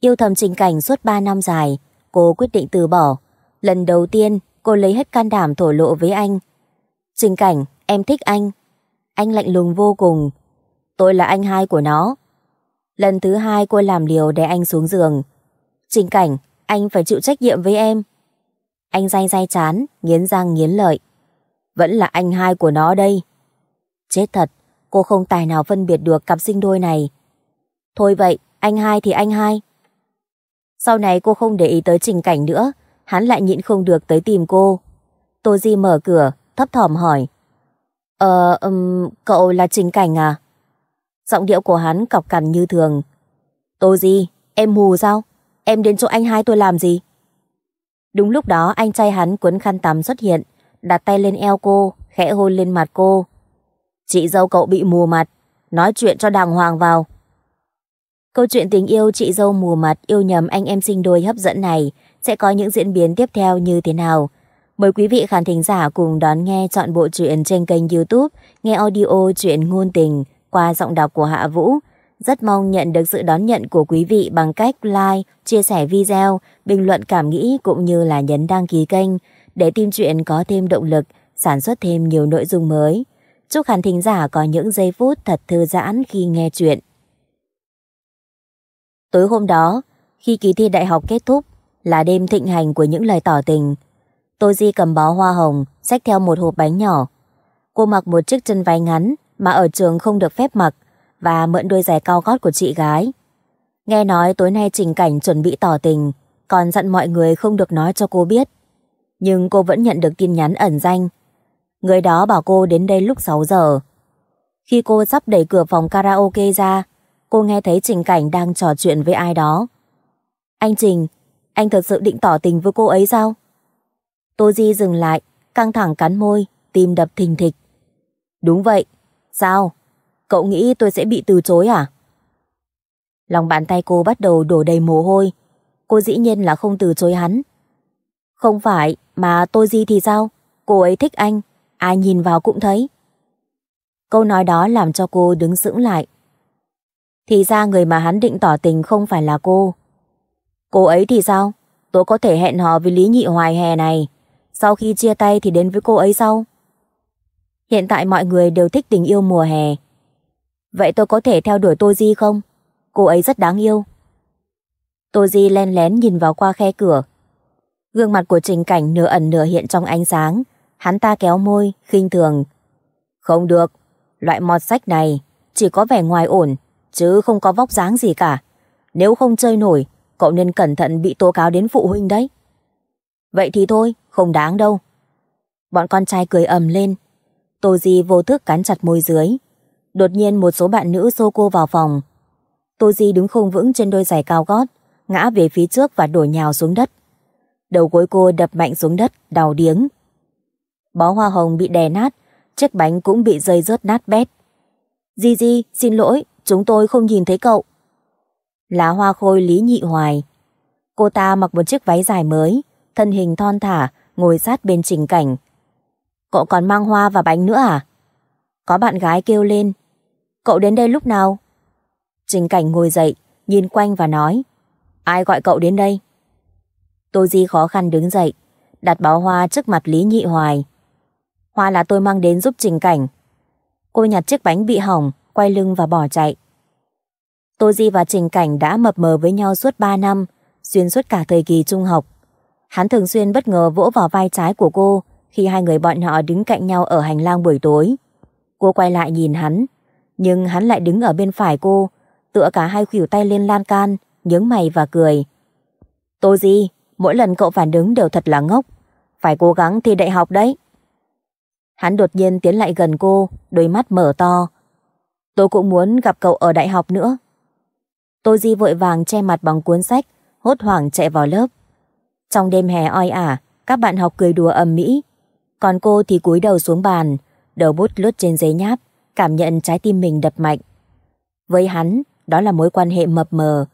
Yêu thầm trình cảnh suốt 3 năm dài, cô quyết định từ bỏ. Lần đầu tiên, cô lấy hết can đảm thổ lộ với anh. Trình cảnh, em thích anh. Anh lạnh lùng vô cùng. Tôi là anh hai của nó. Lần thứ hai cô làm liều để anh xuống giường. Trình cảnh, anh phải chịu trách nhiệm với em. Anh day day chán, nghiến răng nghiến lợi. Vẫn là anh hai của nó đây. Chết thật, cô không tài nào phân biệt được cặp sinh đôi này. Thôi vậy, anh hai thì anh hai. Sau này cô không để ý tới trình cảnh nữa, hắn lại nhịn không được tới tìm cô. Tô Di mở cửa, thấp thỏm hỏi. Ờ, um, cậu là trình cảnh à? Giọng điệu của hắn cọc cằn như thường. Tô Di, em mù sao? Em đến chỗ anh hai tôi làm gì? Đúng lúc đó anh trai hắn cuốn khăn tắm xuất hiện, đặt tay lên eo cô, khẽ hôn lên mặt cô. Chị dâu cậu bị mù mặt, nói chuyện cho đàng hoàng vào. Câu chuyện tình yêu chị dâu mù mặt yêu nhầm anh em sinh đôi hấp dẫn này sẽ có những diễn biến tiếp theo như thế nào? Mời quý vị khán thính giả cùng đón nghe chọn bộ truyện trên kênh youtube Nghe Audio Chuyện Ngôn Tình qua giọng đọc của Hạ Vũ. Rất mong nhận được sự đón nhận của quý vị bằng cách like, chia sẻ video, bình luận cảm nghĩ cũng như là nhấn đăng ký kênh để team truyện có thêm động lực, sản xuất thêm nhiều nội dung mới. Chúc khán thính giả có những giây phút thật thư giãn khi nghe chuyện. Tối hôm đó, khi kỳ thi đại học kết thúc, là đêm thịnh hành của những lời tỏ tình. Tô Di cầm bó hoa hồng, xách theo một hộp bánh nhỏ. Cô mặc một chiếc chân váy ngắn mà ở trường không được phép mặc và mượn đôi giày cao gót của chị gái. Nghe nói tối nay Trình Cảnh chuẩn bị tỏ tình, còn dặn mọi người không được nói cho cô biết. Nhưng cô vẫn nhận được tin nhắn ẩn danh. Người đó bảo cô đến đây lúc 6 giờ. Khi cô sắp đẩy cửa phòng karaoke ra, cô nghe thấy Trình Cảnh đang trò chuyện với ai đó. Anh Trình, anh thật sự định tỏ tình với cô ấy sao? Tô Di dừng lại, căng thẳng cắn môi, tim đập thình thịch. Đúng vậy, sao? Cậu nghĩ tôi sẽ bị từ chối à? Lòng bàn tay cô bắt đầu đổ đầy mồ hôi. Cô dĩ nhiên là không từ chối hắn. Không phải, mà tôi di thì sao? Cô ấy thích anh, ai nhìn vào cũng thấy. Câu nói đó làm cho cô đứng sững lại, thì ra người mà hắn định tỏ tình không phải là cô. Cô ấy thì sao? Tôi có thể hẹn hò với Lý Nhị Hoài hè này. Sau khi chia tay thì đến với cô ấy sau. Hiện tại mọi người đều thích tình yêu mùa hè. Vậy tôi có thể theo đuổi Tô Di không? Cô ấy rất đáng yêu. Tô Di len lén nhìn vào qua khe cửa. Gương mặt của Trình Cảnh nửa ẩn nửa hiện trong ánh sáng. Hắn ta kéo môi, khinh thường. Không được, loại mọt sách này chỉ có vẻ ngoài ổn chứ không có vóc dáng gì cả. Nếu không chơi nổi, cậu nên cẩn thận bị tố cáo đến phụ huynh đấy. Vậy thì thôi, không đáng đâu. Bọn con trai cười ầm lên. Tô Di vô thức cắn chặt môi dưới. Đột nhiên một số bạn nữ xô cô vào phòng. Tô Di đứng không vững trên đôi giày cao gót, ngã về phía trước và đổ nhào xuống đất. Đầu gối cô đập mạnh xuống đất, đau điếng. Bó hoa hồng bị đè nát, chiếc bánh cũng bị rơi rớt nát bét. Di Di, xin lỗi, chúng tôi không nhìn thấy cậu. Lá hoa khôi Lý Nhị Hoài. Cô ta mặc một chiếc váy dài mới, thân hình thon thả, ngồi sát bên trình cảnh. Cậu còn mang hoa và bánh nữa à? Có bạn gái kêu lên. Cậu đến đây lúc nào? Trình cảnh ngồi dậy, nhìn quanh và nói. Ai gọi cậu đến đây? tôi Di khó khăn đứng dậy, đặt bó hoa trước mặt Lý Nhị Hoài. Hoa là tôi mang đến giúp trình cảnh. Cô nhặt chiếc bánh bị hỏng, quay lưng và bỏ chạy. Tô Di và Trình Cảnh đã mập mờ với nhau suốt 3 năm, xuyên suốt cả thời kỳ trung học. Hắn thường xuyên bất ngờ vỗ vào vai trái của cô khi hai người bọn họ đứng cạnh nhau ở hành lang buổi tối. Cô quay lại nhìn hắn, nhưng hắn lại đứng ở bên phải cô, tựa cả hai khuỷu tay lên lan can, nhướng mày và cười. Tô Di, mỗi lần cậu phản ứng đều thật là ngốc, phải cố gắng thi đại học đấy. Hắn đột nhiên tiến lại gần cô, đôi mắt mở to. Tôi cũng muốn gặp cậu ở đại học nữa. Tô Di vội vàng che mặt bằng cuốn sách, hốt hoảng chạy vào lớp. Trong đêm hè oi ả, các bạn học cười đùa ầm mỹ. Còn cô thì cúi đầu xuống bàn, đầu bút lướt trên giấy nháp, cảm nhận trái tim mình đập mạnh. Với hắn, đó là mối quan hệ mập mờ.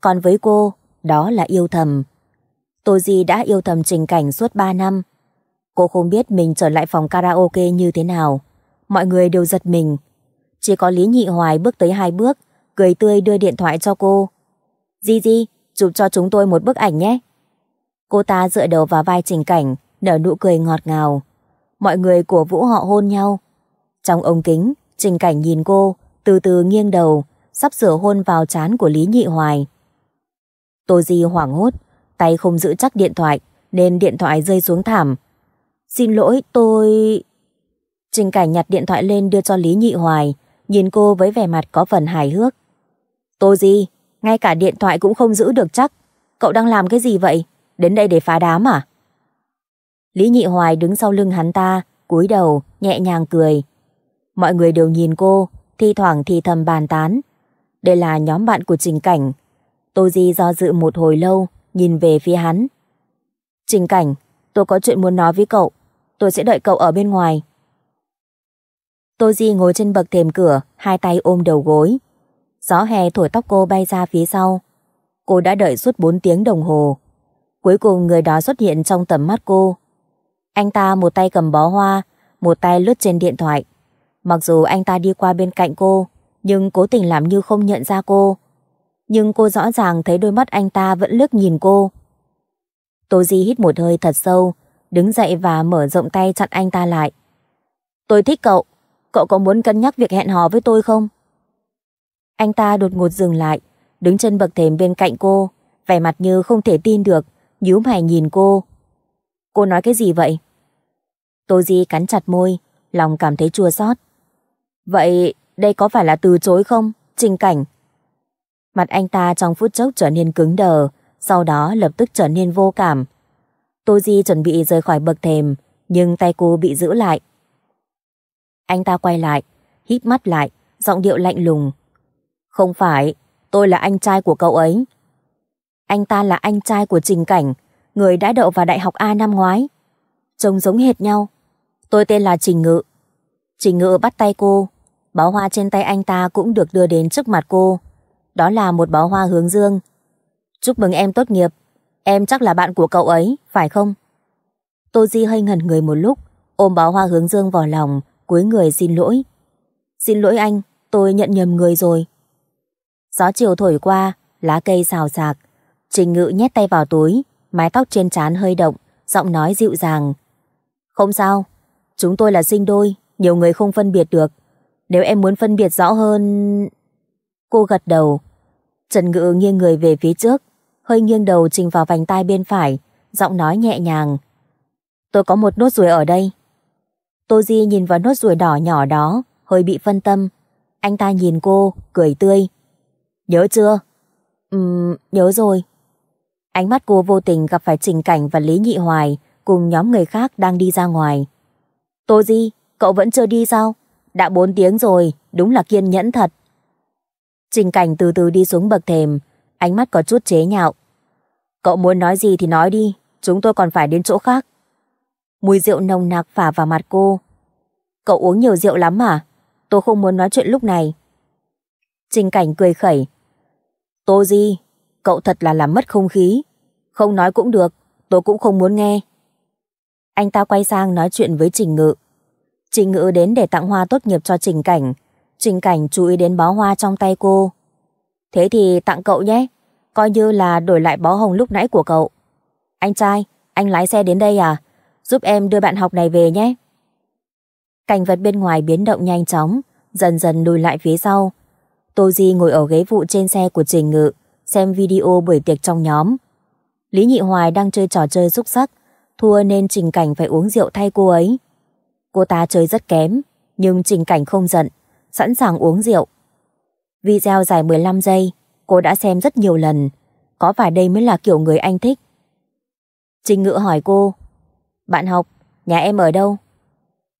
Còn với cô, đó là yêu thầm. Tô Di đã yêu thầm trình cảnh suốt 3 năm. Cô không biết mình trở lại phòng karaoke như thế nào. Mọi người đều giật mình. Chỉ có Lý Nhị Hoài bước tới hai bước, cười tươi đưa điện thoại cho cô. Di Di, chụp cho chúng tôi một bức ảnh nhé. Cô ta dựa đầu vào vai trình cảnh, nở nụ cười ngọt ngào. Mọi người của Vũ họ hôn nhau. Trong ống kính, trình cảnh nhìn cô, từ từ nghiêng đầu, sắp sửa hôn vào trán của Lý Nhị Hoài. Tô Di hoảng hốt, tay không giữ chắc điện thoại, nên điện thoại rơi xuống thảm. Xin lỗi, tôi... Trình cảnh nhặt điện thoại lên đưa cho Lý Nhị Hoài, nhìn cô với vẻ mặt có phần hài hước. Tô Di, ngay cả điện thoại cũng không giữ được chắc. Cậu đang làm cái gì vậy? Đến đây để phá đám à? Lý Nhị Hoài đứng sau lưng hắn ta, cúi đầu, nhẹ nhàng cười. Mọi người đều nhìn cô, thi thoảng thì thầm bàn tán. Đây là nhóm bạn của Trình Cảnh. Tô Di do dự một hồi lâu, nhìn về phía hắn. Trình Cảnh, tôi có chuyện muốn nói với cậu. Tôi sẽ đợi cậu ở bên ngoài. Tô Di ngồi trên bậc thềm cửa, hai tay ôm đầu gối, Gió hè thổi tóc cô bay ra phía sau. Cô đã đợi suốt 4 tiếng đồng hồ. Cuối cùng người đó xuất hiện trong tầm mắt cô. Anh ta một tay cầm bó hoa, một tay lướt trên điện thoại. Mặc dù anh ta đi qua bên cạnh cô, nhưng cố tình làm như không nhận ra cô. Nhưng cô rõ ràng thấy đôi mắt anh ta vẫn lướt nhìn cô. Tô Di hít một hơi thật sâu, đứng dậy và mở rộng tay chặn anh ta lại. Tôi thích cậu, cậu có muốn cân nhắc việc hẹn hò với tôi không? Anh ta đột ngột dừng lại, đứng chân bậc thềm bên cạnh cô, vẻ mặt như không thể tin được, nhíu mày nhìn cô. Cô nói cái gì vậy? Tô Di cắn chặt môi, lòng cảm thấy chua xót. Vậy đây có phải là từ chối không, Trình Cảnh? Mặt anh ta trong phút chốc trở nên cứng đờ, sau đó lập tức trở nên vô cảm. Tô Di chuẩn bị rời khỏi bậc thềm, nhưng tay cô bị giữ lại. Anh ta quay lại, hít mắt lại, giọng điệu lạnh lùng. Không phải, tôi là anh trai của cậu ấy. Anh ta là anh trai của Trình Cảnh, người đã đậu vào Đại học A năm ngoái. Trông giống hệt nhau. Tôi tên là Trình Ngự. Trình Ngự bắt tay cô, bó hoa trên tay anh ta cũng được đưa đến trước mặt cô. Đó là một bó hoa hướng dương. Chúc mừng em tốt nghiệp. Em chắc là bạn của cậu ấy, phải không? Tô Di hơi ngẩn người một lúc, ôm bó hoa hướng dương vào lòng, cúi người xin lỗi. Xin lỗi anh, tôi nhận nhầm người rồi. Gió chiều thổi qua, lá cây xào xạc. Trình ngự nhét tay vào túi, mái tóc trên trán hơi động, giọng nói dịu dàng. Không sao, chúng tôi là sinh đôi, nhiều người không phân biệt được. Nếu em muốn phân biệt rõ hơn... Cô gật đầu. Trần Ngự nghiêng người về phía trước, hơi nghiêng đầu trình vào vành tai bên phải, giọng nói nhẹ nhàng. Tôi có một nốt ruồi ở đây. Tô Di nhìn vào nốt ruồi đỏ nhỏ đó, hơi bị phân tâm. Anh ta nhìn cô, cười tươi, Nhớ chưa? Ừm, nhớ rồi. Ánh mắt cô vô tình gặp phải Trình Cảnh và Lý Nhị Hoài cùng nhóm người khác đang đi ra ngoài. Tô Di, cậu vẫn chưa đi sao? Đã 4 tiếng rồi, đúng là kiên nhẫn thật. Trình Cảnh từ từ đi xuống bậc thềm, ánh mắt có chút chế nhạo. Cậu muốn nói gì thì nói đi, chúng tôi còn phải đến chỗ khác. Mùi rượu nồng nặc phả vào mặt cô. Cậu uống nhiều rượu lắm à? Tôi không muốn nói chuyện lúc này. Trình Cảnh cười khẩy, Tô Di, cậu thật là làm mất không khí. Không nói cũng được, tôi cũng không muốn nghe. Anh ta quay sang nói chuyện với Trình Ngự. Trình Ngự đến để tặng hoa tốt nghiệp cho Trình Cảnh. Trình Cảnh chú ý đến bó hoa trong tay cô. Thế thì tặng cậu nhé, coi như là đổi lại bó hồng lúc nãy của cậu. Anh trai, anh lái xe đến đây à? Giúp em đưa bạn học này về nhé. Cảnh vật bên ngoài biến động nhanh chóng, dần dần lùi lại phía sau. Tô Di ngồi ở ghế vụ trên xe của Trình Ngự, xem video buổi tiệc trong nhóm. Lý Nhị Hoài đang chơi trò chơi xúc sắc, thua nên Trình Cảnh phải uống rượu thay cô ấy. Cô ta chơi rất kém, nhưng Trình Cảnh không giận, sẵn sàng uống rượu. Video dài 15 giây, cô đã xem rất nhiều lần. Có phải đây mới là kiểu người anh thích? Trình Ngự hỏi cô, Bạn học, nhà em ở đâu?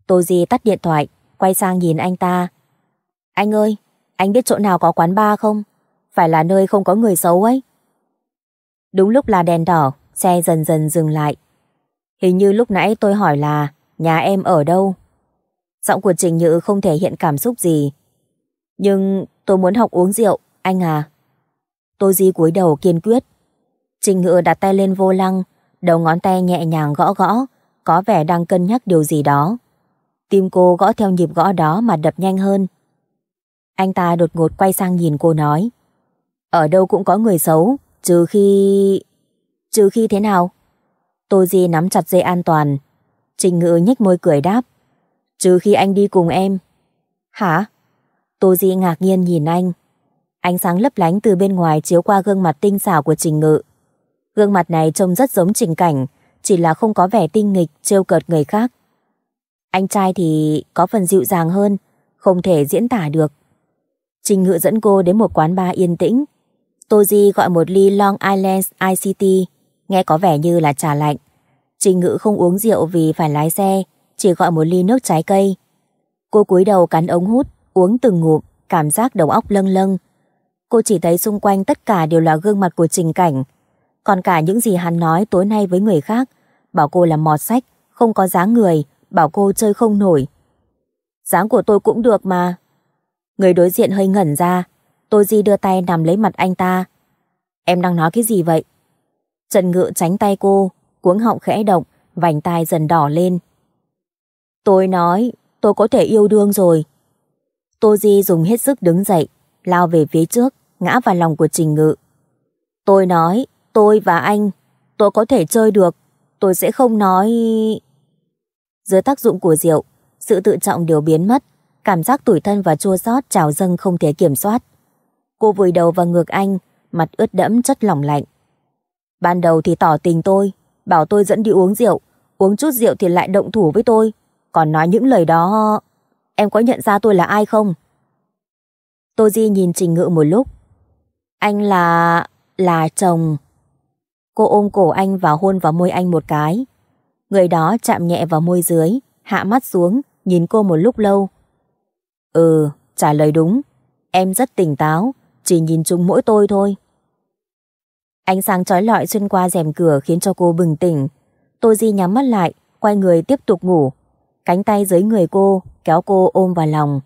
Tô Di tắt điện thoại, quay sang nhìn anh ta. Anh ơi, anh biết chỗ nào có quán bar không? Phải là nơi không có người xấu ấy. Đúng lúc là đèn đỏ, xe dần dần dừng lại. Hình như lúc nãy tôi hỏi là nhà em ở đâu? Giọng của Trình Nhự không thể hiện cảm xúc gì. Nhưng tôi muốn học uống rượu, anh à. Tôi di cúi đầu kiên quyết. Trình Ngự đặt tay lên vô lăng, đầu ngón tay nhẹ nhàng gõ gõ, có vẻ đang cân nhắc điều gì đó. Tim cô gõ theo nhịp gõ đó mà đập nhanh hơn. Anh ta đột ngột quay sang nhìn cô nói. Ở đâu cũng có người xấu, trừ khi... Trừ khi thế nào? Tô Di nắm chặt dây an toàn. Trình ngự nhếch môi cười đáp. Trừ khi anh đi cùng em. Hả? Tô Di ngạc nhiên nhìn anh. Ánh sáng lấp lánh từ bên ngoài chiếu qua gương mặt tinh xảo của Trình Ngự. Gương mặt này trông rất giống Trình Cảnh, chỉ là không có vẻ tinh nghịch, trêu cợt người khác. Anh trai thì có phần dịu dàng hơn, không thể diễn tả được. Trình Ngự dẫn cô đến một quán bar yên tĩnh. Toji gọi một ly Long Island ICT, nghe có vẻ như là trà lạnh. Trình Ngự không uống rượu vì phải lái xe, chỉ gọi một ly nước trái cây. Cô cúi đầu cắn ống hút, uống từng ngụm, cảm giác đầu óc lâng lâng. Cô chỉ thấy xung quanh tất cả đều là gương mặt của Trình Cảnh. Còn cả những gì hắn nói tối nay với người khác, bảo cô là mọt sách, không có dáng người, bảo cô chơi không nổi. Dáng của tôi cũng được mà, Người đối diện hơi ngẩn ra, Tô Di đưa tay nằm lấy mặt anh ta. Em đang nói cái gì vậy? Trần Ngự tránh tay cô, cuống họng khẽ động, vành tai dần đỏ lên. Tôi nói, tôi có thể yêu đương rồi. Tô Di dùng hết sức đứng dậy, lao về phía trước, ngã vào lòng của Trình Ngự. Tôi nói, tôi và anh, tôi có thể chơi được, tôi sẽ không nói... Dưới tác dụng của rượu, sự tự trọng đều biến mất, cảm giác tủi thân và chua xót trào dâng không thể kiểm soát. Cô vùi đầu vào ngược anh, mặt ướt đẫm chất lỏng lạnh. Ban đầu thì tỏ tình tôi, bảo tôi dẫn đi uống rượu, uống chút rượu thì lại động thủ với tôi, còn nói những lời đó... Em có nhận ra tôi là ai không? Tô Di nhìn Trình Ngự một lúc. Anh là... là chồng. Cô ôm cổ anh và hôn vào môi anh một cái. Người đó chạm nhẹ vào môi dưới, hạ mắt xuống, nhìn cô một lúc lâu, Ừ, trả lời đúng. Em rất tỉnh táo, chỉ nhìn chung mỗi tôi thôi. Ánh sáng trói lọi xuyên qua rèm cửa khiến cho cô bừng tỉnh. Tôi Di nhắm mắt lại, quay người tiếp tục ngủ. Cánh tay dưới người cô, kéo cô ôm vào lòng.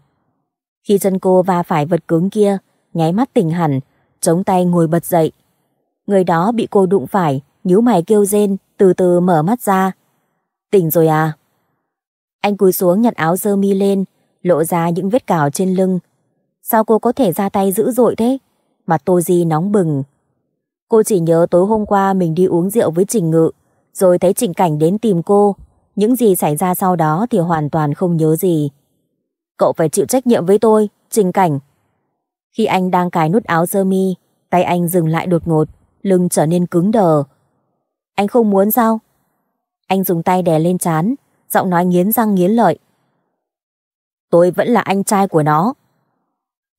Khi chân cô va phải vật cứng kia, nháy mắt tỉnh hẳn, chống tay ngồi bật dậy. Người đó bị cô đụng phải, nhíu mày kêu rên, từ từ mở mắt ra. Tỉnh rồi à? Anh cúi xuống nhặt áo sơ mi lên, lộ ra những vết cào trên lưng. Sao cô có thể ra tay dữ dội thế? Mặt Tô Di nóng bừng. Cô chỉ nhớ tối hôm qua mình đi uống rượu với Trình Ngự, rồi thấy Trình Cảnh đến tìm cô. Những gì xảy ra sau đó thì hoàn toàn không nhớ gì. Cậu phải chịu trách nhiệm với tôi, Trình Cảnh. Khi anh đang cài nút áo sơ mi, tay anh dừng lại đột ngột, lưng trở nên cứng đờ. Anh không muốn sao? Anh dùng tay đè lên chán, giọng nói nghiến răng nghiến lợi tôi vẫn là anh trai của nó.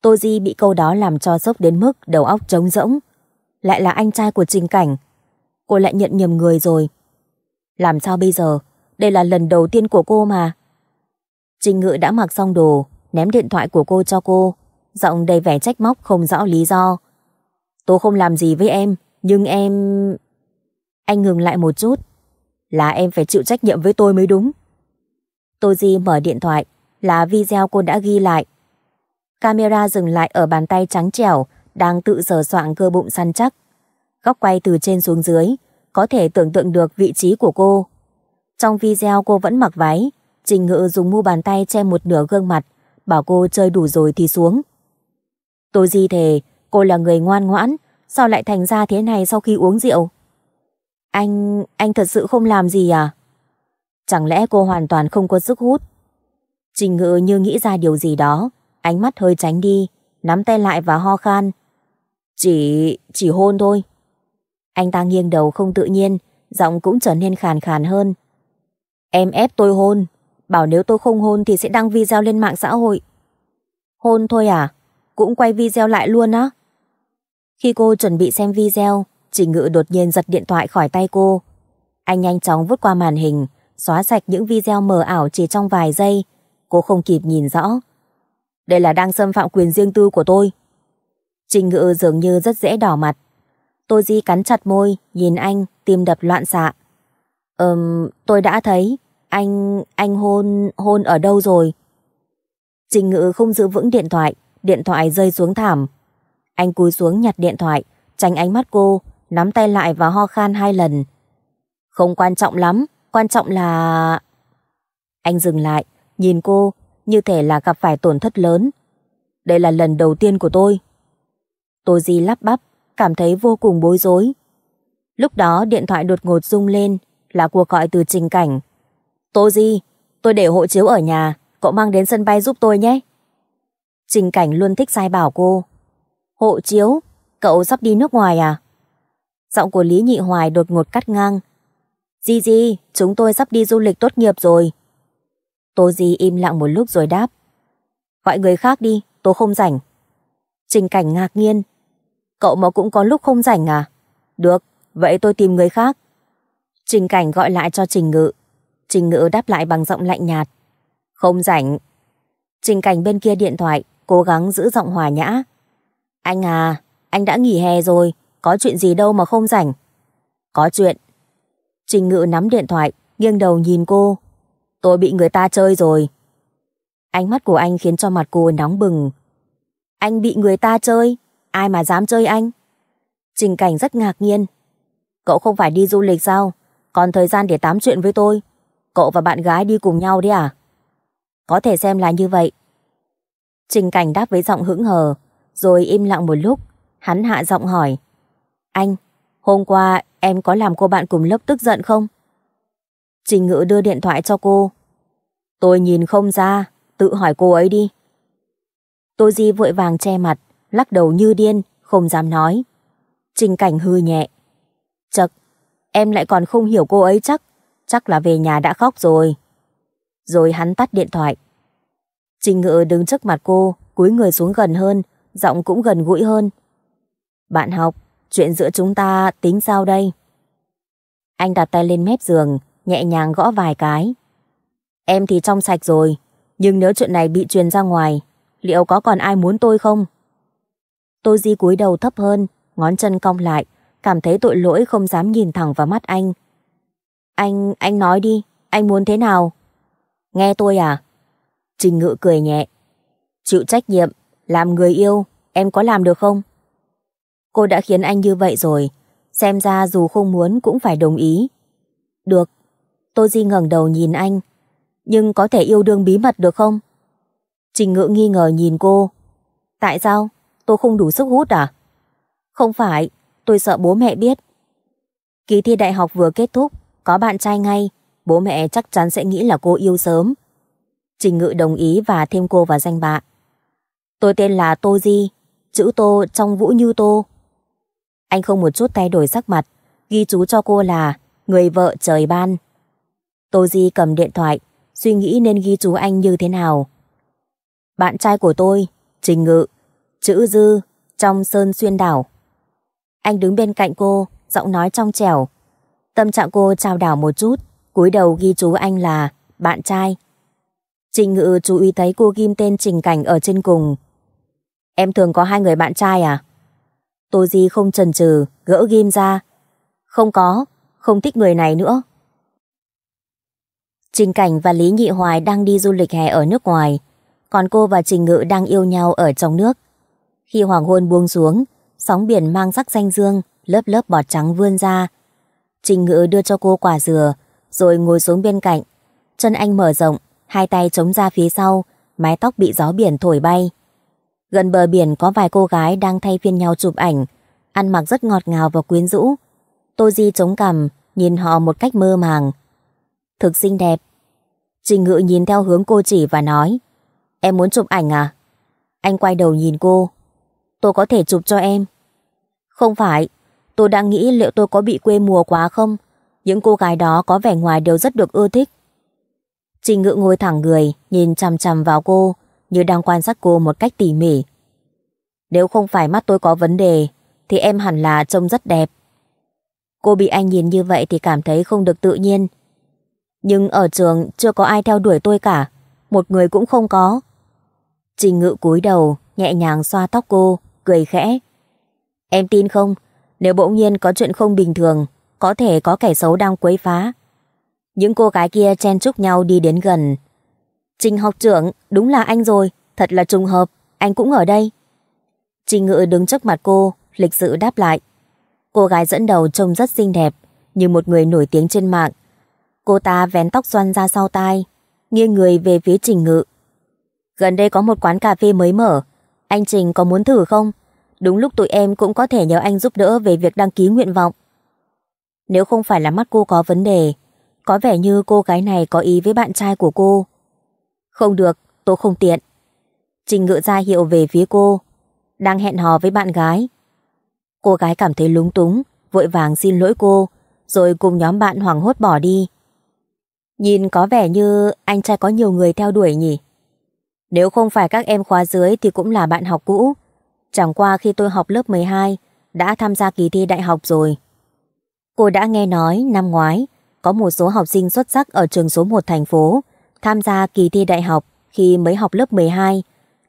Tô Di bị câu đó làm cho sốc đến mức đầu óc trống rỗng. Lại là anh trai của Trình Cảnh. Cô lại nhận nhầm người rồi. Làm sao bây giờ? Đây là lần đầu tiên của cô mà. Trình Ngự đã mặc xong đồ, ném điện thoại của cô cho cô. Giọng đầy vẻ trách móc không rõ lý do. Tôi không làm gì với em, nhưng em... Anh ngừng lại một chút. Là em phải chịu trách nhiệm với tôi mới đúng. Tô Di mở điện thoại, là video cô đã ghi lại. Camera dừng lại ở bàn tay trắng trẻo, đang tự sờ soạng cơ bụng săn chắc. Góc quay từ trên xuống dưới, có thể tưởng tượng được vị trí của cô. Trong video cô vẫn mặc váy, Trình Ngự dùng mu bàn tay che một nửa gương mặt, bảo cô chơi đủ rồi thì xuống. Tôi di thề, cô là người ngoan ngoãn, sao lại thành ra thế này sau khi uống rượu? Anh, anh thật sự không làm gì à? Chẳng lẽ cô hoàn toàn không có sức hút? Trình ngự như nghĩ ra điều gì đó, ánh mắt hơi tránh đi, nắm tay lại và ho khan. Chỉ... chỉ hôn thôi. Anh ta nghiêng đầu không tự nhiên, giọng cũng trở nên khàn khàn hơn. Em ép tôi hôn, bảo nếu tôi không hôn thì sẽ đăng video lên mạng xã hội. Hôn thôi à? Cũng quay video lại luôn á? Khi cô chuẩn bị xem video, Trình Ngự đột nhiên giật điện thoại khỏi tay cô. Anh nhanh chóng vút qua màn hình, xóa sạch những video mờ ảo chỉ trong vài giây, cô không kịp nhìn rõ. Đây là đang xâm phạm quyền riêng tư của tôi. Trình ngự dường như rất dễ đỏ mặt. Tôi di cắn chặt môi, nhìn anh, tim đập loạn xạ. Ừm, tôi đã thấy. Anh, anh hôn, hôn ở đâu rồi? Trình ngự không giữ vững điện thoại, điện thoại rơi xuống thảm. Anh cúi xuống nhặt điện thoại, tránh ánh mắt cô, nắm tay lại và ho khan hai lần. Không quan trọng lắm, quan trọng là... Anh dừng lại, nhìn cô như thể là gặp phải tổn thất lớn. Đây là lần đầu tiên của tôi. Tôi di lắp bắp, cảm thấy vô cùng bối rối. Lúc đó điện thoại đột ngột rung lên là cuộc gọi từ trình cảnh. Tô Di, tôi để hộ chiếu ở nhà, cậu mang đến sân bay giúp tôi nhé. Trình cảnh luôn thích sai bảo cô. Hộ chiếu, cậu sắp đi nước ngoài à? Giọng của Lý Nhị Hoài đột ngột cắt ngang. Di Di, chúng tôi sắp đi du lịch tốt nghiệp rồi, Tô Di im lặng một lúc rồi đáp. Gọi người khác đi, tôi không rảnh. Trình cảnh ngạc nhiên. Cậu mà cũng có lúc không rảnh à? Được, vậy tôi tìm người khác. Trình cảnh gọi lại cho Trình Ngự. Trình Ngự đáp lại bằng giọng lạnh nhạt. Không rảnh. Trình cảnh bên kia điện thoại, cố gắng giữ giọng hòa nhã. Anh à, anh đã nghỉ hè rồi, có chuyện gì đâu mà không rảnh. Có chuyện. Trình Ngự nắm điện thoại, nghiêng đầu nhìn cô tôi bị người ta chơi rồi. Ánh mắt của anh khiến cho mặt cô nóng bừng. Anh bị người ta chơi? Ai mà dám chơi anh? Trình Cảnh rất ngạc nhiên. Cậu không phải đi du lịch sao? Còn thời gian để tám chuyện với tôi. Cậu và bạn gái đi cùng nhau đấy à? Có thể xem là như vậy. Trình Cảnh đáp với giọng hững hờ, rồi im lặng một lúc. Hắn hạ giọng hỏi. Anh, hôm qua em có làm cô bạn cùng lớp tức giận không? Trình Ngự đưa điện thoại cho cô. Tôi nhìn không ra, tự hỏi cô ấy đi. Tôi Di vội vàng che mặt, lắc đầu như điên, không dám nói. Trình Cảnh hư nhẹ. Chật, em lại còn không hiểu cô ấy chắc, chắc là về nhà đã khóc rồi. Rồi hắn tắt điện thoại. Trình Ngự đứng trước mặt cô, cúi người xuống gần hơn, giọng cũng gần gũi hơn. Bạn học, chuyện giữa chúng ta tính sao đây? Anh đặt tay lên mép giường, nhẹ nhàng gõ vài cái. Em thì trong sạch rồi, nhưng nếu chuyện này bị truyền ra ngoài, liệu có còn ai muốn tôi không? Tôi di cúi đầu thấp hơn, ngón chân cong lại, cảm thấy tội lỗi không dám nhìn thẳng vào mắt anh. Anh, anh nói đi, anh muốn thế nào? Nghe tôi à? Trình ngự cười nhẹ. Chịu trách nhiệm, làm người yêu, em có làm được không? Cô đã khiến anh như vậy rồi, xem ra dù không muốn cũng phải đồng ý. Được, Tô Di ngẩng đầu nhìn anh. Nhưng có thể yêu đương bí mật được không? Trình ngữ nghi ngờ nhìn cô. Tại sao? Tôi không đủ sức hút à? Không phải, tôi sợ bố mẹ biết. Kỳ thi đại học vừa kết thúc, có bạn trai ngay, bố mẹ chắc chắn sẽ nghĩ là cô yêu sớm. Trình ngự đồng ý và thêm cô vào danh bạ. Tôi tên là Tô Di, chữ Tô trong Vũ Như Tô. Anh không một chút thay đổi sắc mặt, ghi chú cho cô là người vợ trời ban. Tô Di cầm điện thoại, suy nghĩ nên ghi chú anh như thế nào. Bạn trai của tôi, Trình Ngự, chữ Dư, trong Sơn Xuyên Đảo. Anh đứng bên cạnh cô, giọng nói trong trẻo. Tâm trạng cô trao đảo một chút, cúi đầu ghi chú anh là bạn trai. Trình Ngự chú ý thấy cô ghim tên Trình Cảnh ở trên cùng. Em thường có hai người bạn trai à? Tô Di không chần chừ, gỡ ghim ra. Không có, không thích người này nữa. Trình Cảnh và Lý Nhị Hoài đang đi du lịch hè ở nước ngoài, còn cô và Trình Ngự đang yêu nhau ở trong nước. Khi hoàng hôn buông xuống, sóng biển mang sắc xanh dương, lớp lớp bọt trắng vươn ra. Trình Ngự đưa cho cô quả dừa, rồi ngồi xuống bên cạnh. Chân anh mở rộng, hai tay chống ra phía sau, mái tóc bị gió biển thổi bay. Gần bờ biển có vài cô gái đang thay phiên nhau chụp ảnh, ăn mặc rất ngọt ngào và quyến rũ. Tô Di chống cằm, nhìn họ một cách mơ màng thực xinh đẹp. Trình Ngự nhìn theo hướng cô chỉ và nói Em muốn chụp ảnh à? Anh quay đầu nhìn cô Tôi có thể chụp cho em Không phải Tôi đang nghĩ liệu tôi có bị quê mùa quá không Những cô gái đó có vẻ ngoài đều rất được ưa thích Trình Ngự ngồi thẳng người Nhìn chằm chằm vào cô Như đang quan sát cô một cách tỉ mỉ Nếu không phải mắt tôi có vấn đề Thì em hẳn là trông rất đẹp Cô bị anh nhìn như vậy thì cảm thấy không được tự nhiên nhưng ở trường chưa có ai theo đuổi tôi cả, một người cũng không có. Trình ngự cúi đầu, nhẹ nhàng xoa tóc cô, cười khẽ. Em tin không, nếu bỗng nhiên có chuyện không bình thường, có thể có kẻ xấu đang quấy phá. Những cô gái kia chen chúc nhau đi đến gần. Trình học trưởng, đúng là anh rồi, thật là trùng hợp, anh cũng ở đây. Trình ngự đứng trước mặt cô, lịch sự đáp lại. Cô gái dẫn đầu trông rất xinh đẹp, như một người nổi tiếng trên mạng, Cô ta vén tóc xoăn ra sau tai, nghiêng người về phía Trình Ngự. Gần đây có một quán cà phê mới mở, anh Trình có muốn thử không? Đúng lúc tụi em cũng có thể nhờ anh giúp đỡ về việc đăng ký nguyện vọng. Nếu không phải là mắt cô có vấn đề, có vẻ như cô gái này có ý với bạn trai của cô. Không được, tôi không tiện. Trình Ngự ra hiệu về phía cô, đang hẹn hò với bạn gái. Cô gái cảm thấy lúng túng, vội vàng xin lỗi cô, rồi cùng nhóm bạn hoảng hốt bỏ đi. Nhìn có vẻ như anh trai có nhiều người theo đuổi nhỉ. Nếu không phải các em khóa dưới thì cũng là bạn học cũ. Chẳng qua khi tôi học lớp 12, đã tham gia kỳ thi đại học rồi. Cô đã nghe nói năm ngoái, có một số học sinh xuất sắc ở trường số 1 thành phố tham gia kỳ thi đại học khi mới học lớp 12,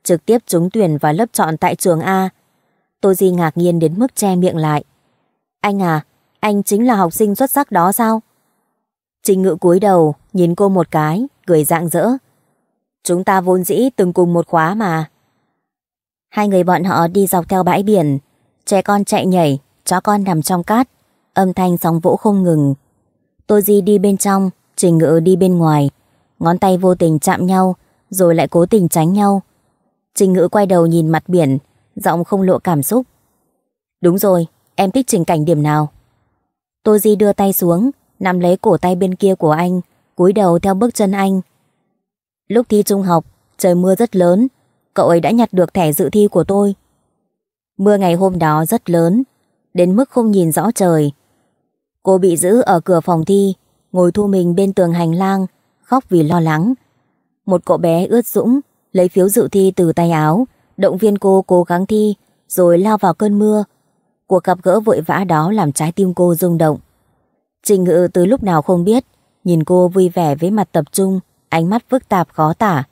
trực tiếp trúng tuyển và lớp chọn tại trường A. Tôi Di ngạc nhiên đến mức che miệng lại. Anh à, anh chính là học sinh xuất sắc đó sao? Trình ngự cúi đầu, nhìn cô một cái, cười rạng rỡ. Chúng ta vốn dĩ từng cùng một khóa mà. Hai người bọn họ đi dọc theo bãi biển, trẻ con chạy nhảy, chó con nằm trong cát, âm thanh sóng vỗ không ngừng. Tô Di đi bên trong, Trình Ngự đi bên ngoài, ngón tay vô tình chạm nhau, rồi lại cố tình tránh nhau. Trình Ngự quay đầu nhìn mặt biển, giọng không lộ cảm xúc. Đúng rồi, em thích trình cảnh điểm nào? Tô Di đưa tay xuống, nắm lấy cổ tay bên kia của anh, cúi đầu theo bước chân anh. Lúc thi trung học, trời mưa rất lớn, cậu ấy đã nhặt được thẻ dự thi của tôi. Mưa ngày hôm đó rất lớn, đến mức không nhìn rõ trời. Cô bị giữ ở cửa phòng thi, ngồi thu mình bên tường hành lang, khóc vì lo lắng. Một cậu bé ướt sũng, lấy phiếu dự thi từ tay áo, động viên cô cố gắng thi, rồi lao vào cơn mưa. Cuộc gặp gỡ vội vã đó làm trái tim cô rung động. Trình ngự từ lúc nào không biết, nhìn cô vui vẻ với mặt tập trung, ánh mắt phức tạp khó tả.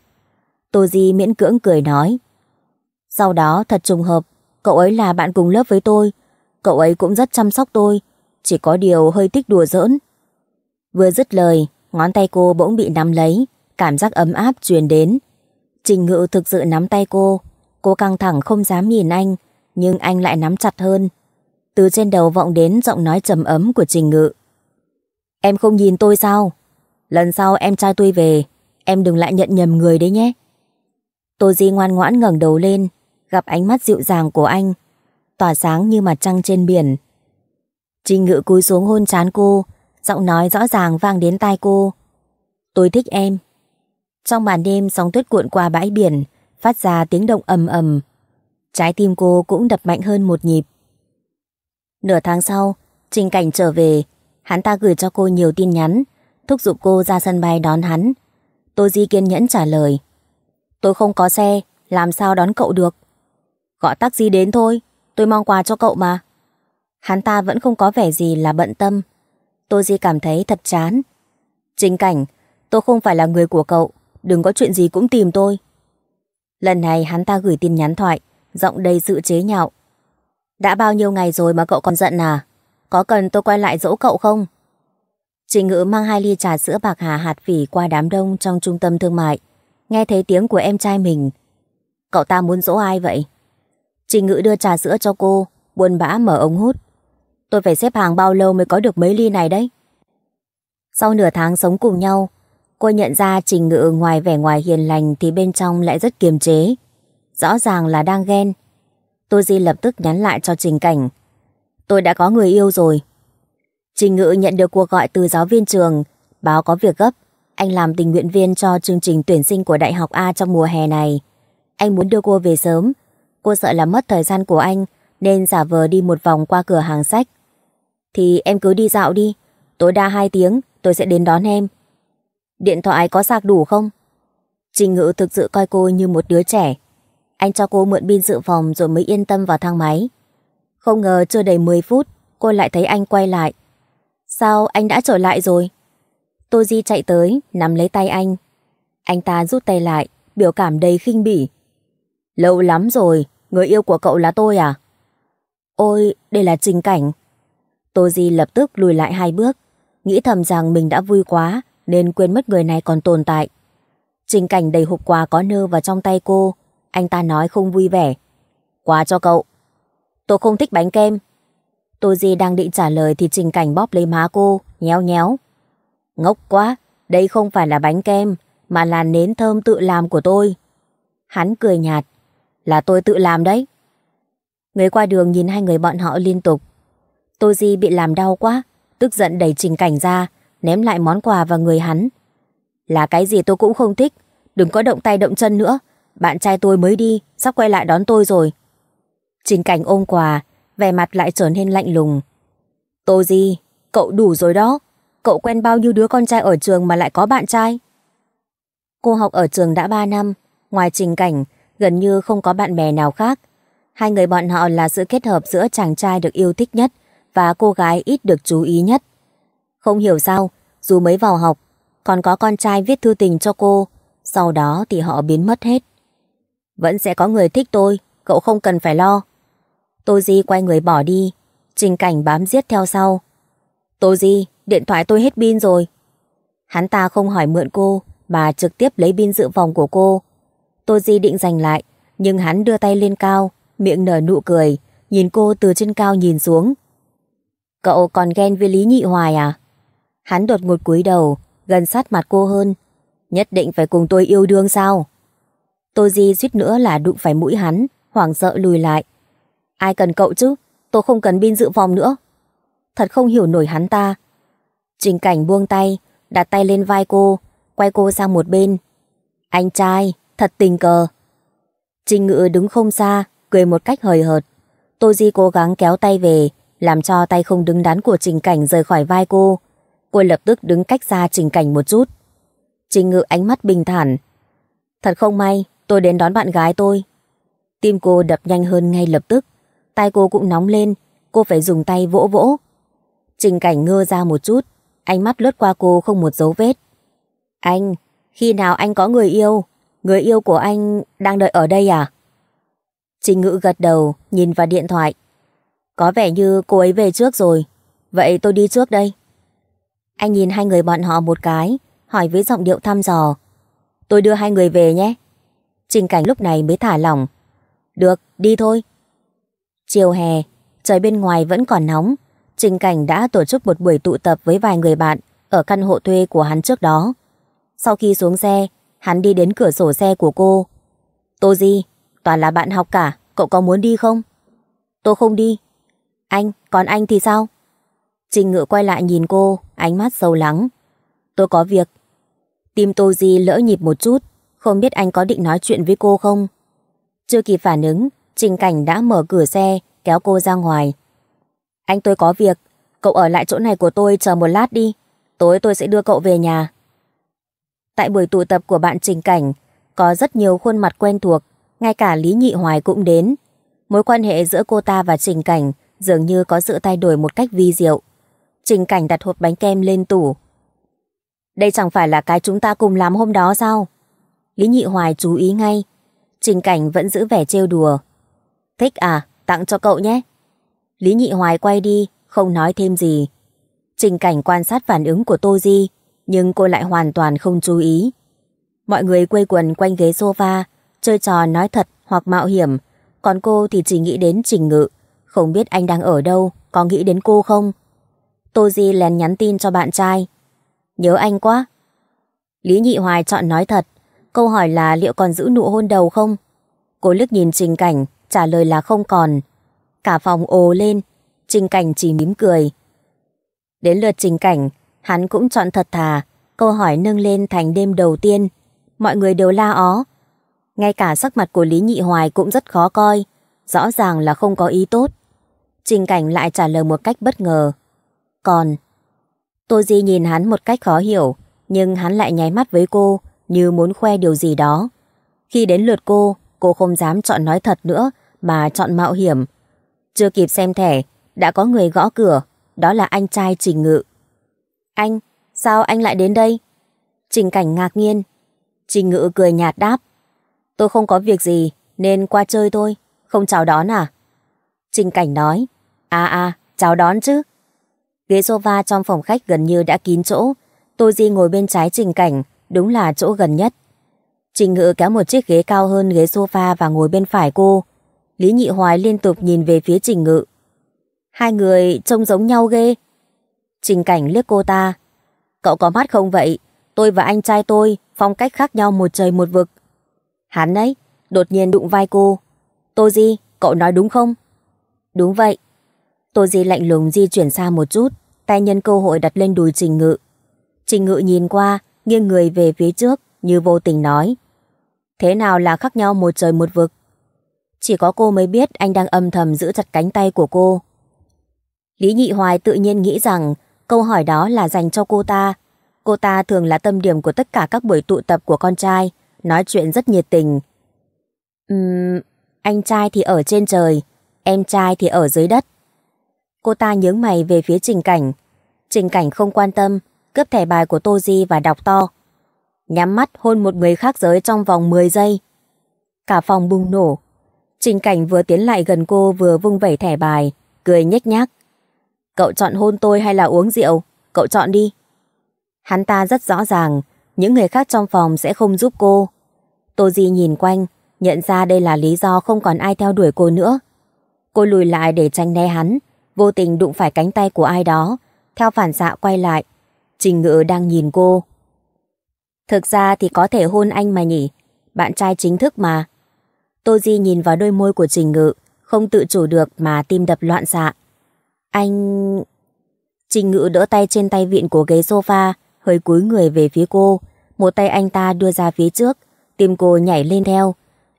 Tô Di miễn cưỡng cười nói. Sau đó thật trùng hợp, cậu ấy là bạn cùng lớp với tôi, cậu ấy cũng rất chăm sóc tôi, chỉ có điều hơi thích đùa giỡn. Vừa dứt lời, ngón tay cô bỗng bị nắm lấy, cảm giác ấm áp truyền đến. Trình ngự thực sự nắm tay cô, cô căng thẳng không dám nhìn anh, nhưng anh lại nắm chặt hơn. Từ trên đầu vọng đến giọng nói trầm ấm của Trình ngự. Em không nhìn tôi sao? Lần sau em trai tôi về, em đừng lại nhận nhầm người đấy nhé. Tôi Di ngoan ngoãn ngẩng đầu lên, gặp ánh mắt dịu dàng của anh, tỏa sáng như mặt trăng trên biển. Trinh Ngự cúi xuống hôn chán cô, giọng nói rõ ràng vang đến tai cô. Tôi thích em. Trong màn đêm sóng tuyết cuộn qua bãi biển, phát ra tiếng động ầm ầm. Trái tim cô cũng đập mạnh hơn một nhịp. Nửa tháng sau, Trình Cảnh trở về, Hắn ta gửi cho cô nhiều tin nhắn, thúc giục cô ra sân bay đón hắn. Tô Di kiên nhẫn trả lời. Tôi không có xe, làm sao đón cậu được? Gọi taxi đến thôi, tôi mong quà cho cậu mà. Hắn ta vẫn không có vẻ gì là bận tâm. Tô Di cảm thấy thật chán. Trình cảnh, tôi không phải là người của cậu, đừng có chuyện gì cũng tìm tôi. Lần này hắn ta gửi tin nhắn thoại, giọng đầy sự chế nhạo. Đã bao nhiêu ngày rồi mà cậu còn giận à? có cần tôi quay lại dỗ cậu không? Trình ngữ mang hai ly trà sữa bạc hà hạt phỉ qua đám đông trong trung tâm thương mại. Nghe thấy tiếng của em trai mình. Cậu ta muốn dỗ ai vậy? Trình ngữ đưa trà sữa cho cô, buồn bã mở ống hút. Tôi phải xếp hàng bao lâu mới có được mấy ly này đấy? Sau nửa tháng sống cùng nhau, cô nhận ra Trình Ngự ngoài vẻ ngoài hiền lành thì bên trong lại rất kiềm chế. Rõ ràng là đang ghen. Tôi Di lập tức nhắn lại cho Trình Cảnh tôi đã có người yêu rồi. Trình Ngự nhận được cuộc gọi từ giáo viên trường, báo có việc gấp. Anh làm tình nguyện viên cho chương trình tuyển sinh của Đại học A trong mùa hè này. Anh muốn đưa cô về sớm. Cô sợ là mất thời gian của anh, nên giả vờ đi một vòng qua cửa hàng sách. Thì em cứ đi dạo đi, tối đa 2 tiếng, tôi sẽ đến đón em. Điện thoại có sạc đủ không? Trình Ngự thực sự coi cô như một đứa trẻ. Anh cho cô mượn pin dự phòng rồi mới yên tâm vào thang máy. Không ngờ chưa đầy 10 phút, cô lại thấy anh quay lại. Sao anh đã trở lại rồi? Tô Di chạy tới, nắm lấy tay anh. Anh ta rút tay lại, biểu cảm đầy khinh bỉ. Lâu lắm rồi, người yêu của cậu là tôi à? Ôi, đây là trình cảnh. Tô Di lập tức lùi lại hai bước, nghĩ thầm rằng mình đã vui quá nên quên mất người này còn tồn tại. Trình cảnh đầy hộp quà có nơ vào trong tay cô, anh ta nói không vui vẻ. Quà cho cậu. Tôi không thích bánh kem. Tôi gì đang định trả lời thì Trình Cảnh bóp lấy má cô, nhéo nhéo. Ngốc quá, đây không phải là bánh kem, mà là nến thơm tự làm của tôi. Hắn cười nhạt, là tôi tự làm đấy. Người qua đường nhìn hai người bọn họ liên tục. Tôi gì bị làm đau quá, tức giận đẩy Trình Cảnh ra, ném lại món quà vào người hắn. Là cái gì tôi cũng không thích, đừng có động tay động chân nữa, bạn trai tôi mới đi, sắp quay lại đón tôi rồi. Trình cảnh ôm quà, vẻ mặt lại trở nên lạnh lùng. Tô Di, cậu đủ rồi đó. Cậu quen bao nhiêu đứa con trai ở trường mà lại có bạn trai? Cô học ở trường đã 3 năm, ngoài trình cảnh, gần như không có bạn bè nào khác. Hai người bọn họ là sự kết hợp giữa chàng trai được yêu thích nhất và cô gái ít được chú ý nhất. Không hiểu sao, dù mới vào học, còn có con trai viết thư tình cho cô, sau đó thì họ biến mất hết. Vẫn sẽ có người thích tôi, cậu không cần phải lo. Tô Di quay người bỏ đi, Trình Cảnh bám giết theo sau. Tô Di, điện thoại tôi hết pin rồi. Hắn ta không hỏi mượn cô, mà trực tiếp lấy pin dự phòng của cô. Tô Di định giành lại, nhưng hắn đưa tay lên cao, miệng nở nụ cười, nhìn cô từ trên cao nhìn xuống. Cậu còn ghen với Lý Nhị Hoài à? Hắn đột ngột cúi đầu, gần sát mặt cô hơn. Nhất định phải cùng tôi yêu đương sao? Tô Di suýt nữa là đụng phải mũi hắn, hoảng sợ lùi lại. Ai cần cậu chứ, tôi không cần pin dự phòng nữa. Thật không hiểu nổi hắn ta. Trình cảnh buông tay, đặt tay lên vai cô, quay cô sang một bên. Anh trai, thật tình cờ. Trình ngự đứng không xa, cười một cách hời hợt. Tô Di cố gắng kéo tay về, làm cho tay không đứng đắn của trình cảnh rời khỏi vai cô. Cô lập tức đứng cách xa trình cảnh một chút. Trình ngự ánh mắt bình thản. Thật không may, tôi đến đón bạn gái tôi. Tim cô đập nhanh hơn ngay lập tức tay cô cũng nóng lên, cô phải dùng tay vỗ vỗ. Trình cảnh ngơ ra một chút, ánh mắt lướt qua cô không một dấu vết. Anh, khi nào anh có người yêu? Người yêu của anh đang đợi ở đây à? Trình ngữ gật đầu, nhìn vào điện thoại. Có vẻ như cô ấy về trước rồi, vậy tôi đi trước đây. Anh nhìn hai người bọn họ một cái, hỏi với giọng điệu thăm dò. Tôi đưa hai người về nhé. Trình cảnh lúc này mới thả lỏng. Được, đi thôi. Chiều hè, trời bên ngoài vẫn còn nóng. Trình Cảnh đã tổ chức một buổi tụ tập với vài người bạn ở căn hộ thuê của hắn trước đó. Sau khi xuống xe, hắn đi đến cửa sổ xe của cô. Tô Di, toàn là bạn học cả, cậu có muốn đi không? Tôi không đi. Anh, còn anh thì sao? Trình Ngự quay lại nhìn cô, ánh mắt sâu lắng. Tôi có việc. Tim Tô Di lỡ nhịp một chút, không biết anh có định nói chuyện với cô không? Chưa kịp phản ứng, Trình Cảnh đã mở cửa xe, kéo cô ra ngoài. Anh tôi có việc, cậu ở lại chỗ này của tôi chờ một lát đi, tối tôi sẽ đưa cậu về nhà. Tại buổi tụ tập của bạn Trình Cảnh, có rất nhiều khuôn mặt quen thuộc, ngay cả Lý Nhị Hoài cũng đến. Mối quan hệ giữa cô ta và Trình Cảnh dường như có sự thay đổi một cách vi diệu. Trình Cảnh đặt hộp bánh kem lên tủ. Đây chẳng phải là cái chúng ta cùng làm hôm đó sao? Lý Nhị Hoài chú ý ngay. Trình Cảnh vẫn giữ vẻ trêu đùa, Thích à, tặng cho cậu nhé. Lý Nhị Hoài quay đi, không nói thêm gì. Trình cảnh quan sát phản ứng của Tô Di, nhưng cô lại hoàn toàn không chú ý. Mọi người quây quần quanh ghế sofa, chơi trò nói thật hoặc mạo hiểm, còn cô thì chỉ nghĩ đến Trình Ngự, không biết anh đang ở đâu, có nghĩ đến cô không? Tô Di lén nhắn tin cho bạn trai. Nhớ anh quá. Lý Nhị Hoài chọn nói thật, câu hỏi là liệu còn giữ nụ hôn đầu không? Cô lức nhìn Trình Cảnh, trả lời là không còn. Cả phòng ồ lên, Trình Cảnh chỉ mím cười. Đến lượt Trình Cảnh, hắn cũng chọn thật thà, câu hỏi nâng lên thành đêm đầu tiên. Mọi người đều la ó. Ngay cả sắc mặt của Lý Nhị Hoài cũng rất khó coi, rõ ràng là không có ý tốt. Trình Cảnh lại trả lời một cách bất ngờ. Còn, Tô Di nhìn hắn một cách khó hiểu, nhưng hắn lại nháy mắt với cô như muốn khoe điều gì đó. Khi đến lượt cô, cô không dám chọn nói thật nữa mà chọn mạo hiểm. Chưa kịp xem thẻ, đã có người gõ cửa, đó là anh trai Trình Ngự. Anh, sao anh lại đến đây? Trình Cảnh ngạc nhiên. Trình Ngự cười nhạt đáp. Tôi không có việc gì, nên qua chơi thôi, không chào đón à? Trình Cảnh nói. À à, chào đón chứ. Ghế sofa trong phòng khách gần như đã kín chỗ, tôi di ngồi bên trái Trình Cảnh, đúng là chỗ gần nhất. Trình Ngự kéo một chiếc ghế cao hơn ghế sofa và ngồi bên phải cô, Lý Nhị Hoài liên tục nhìn về phía Trình Ngự. Hai người trông giống nhau ghê. Trình Cảnh liếc cô ta. Cậu có mắt không vậy? Tôi và anh trai tôi phong cách khác nhau một trời một vực. Hắn ấy, đột nhiên đụng vai cô. Tô Di, cậu nói đúng không? Đúng vậy. Tô Di lạnh lùng di chuyển xa một chút, tay nhân cơ hội đặt lên đùi Trình Ngự. Trình Ngự nhìn qua, nghiêng người về phía trước, như vô tình nói. Thế nào là khác nhau một trời một vực? Chỉ có cô mới biết anh đang âm thầm giữ chặt cánh tay của cô. Lý Nhị Hoài tự nhiên nghĩ rằng câu hỏi đó là dành cho cô ta. Cô ta thường là tâm điểm của tất cả các buổi tụ tập của con trai, nói chuyện rất nhiệt tình. Uhm, anh trai thì ở trên trời, em trai thì ở dưới đất. Cô ta nhướng mày về phía trình cảnh. Trình cảnh không quan tâm, cướp thẻ bài của Tô Di và đọc to. Nhắm mắt hôn một người khác giới trong vòng 10 giây. Cả phòng bùng nổ, Trình Cảnh vừa tiến lại gần cô vừa vung vẩy thẻ bài, cười nhếch nhác. Cậu chọn hôn tôi hay là uống rượu? Cậu chọn đi. Hắn ta rất rõ ràng, những người khác trong phòng sẽ không giúp cô. Tô Di nhìn quanh, nhận ra đây là lý do không còn ai theo đuổi cô nữa. Cô lùi lại để tránh né hắn, vô tình đụng phải cánh tay của ai đó, theo phản xạ quay lại. Trình Ngự đang nhìn cô. Thực ra thì có thể hôn anh mà nhỉ, bạn trai chính thức mà. Tô Di nhìn vào đôi môi của Trình Ngự, không tự chủ được mà tim đập loạn xạ. Anh... Trình Ngự đỡ tay trên tay vịn của ghế sofa, hơi cúi người về phía cô. Một tay anh ta đưa ra phía trước, tim cô nhảy lên theo.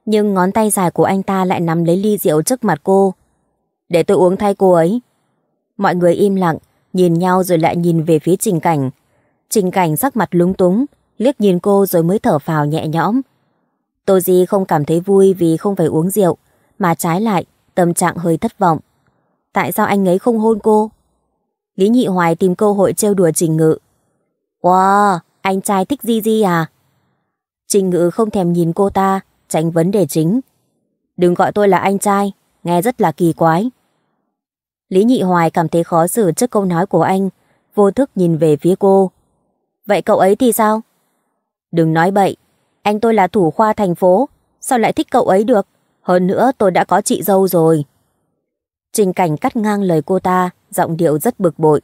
Nhưng ngón tay dài của anh ta lại nắm lấy ly rượu trước mặt cô. Để tôi uống thay cô ấy. Mọi người im lặng, nhìn nhau rồi lại nhìn về phía Trình Cảnh. Trình Cảnh sắc mặt lúng túng, liếc nhìn cô rồi mới thở phào nhẹ nhõm. Toji không cảm thấy vui vì không phải uống rượu, mà trái lại, tâm trạng hơi thất vọng. Tại sao anh ấy không hôn cô? Lý Nhị Hoài tìm cơ hội trêu đùa Trình Ngự. Wow, anh trai thích Di Di à? Trình Ngự không thèm nhìn cô ta, tránh vấn đề chính. Đừng gọi tôi là anh trai, nghe rất là kỳ quái. Lý Nhị Hoài cảm thấy khó xử trước câu nói của anh, vô thức nhìn về phía cô. Vậy cậu ấy thì sao? Đừng nói bậy, anh tôi là thủ khoa thành phố, sao lại thích cậu ấy được? Hơn nữa tôi đã có chị dâu rồi. Trình Cảnh cắt ngang lời cô ta, giọng điệu rất bực bội.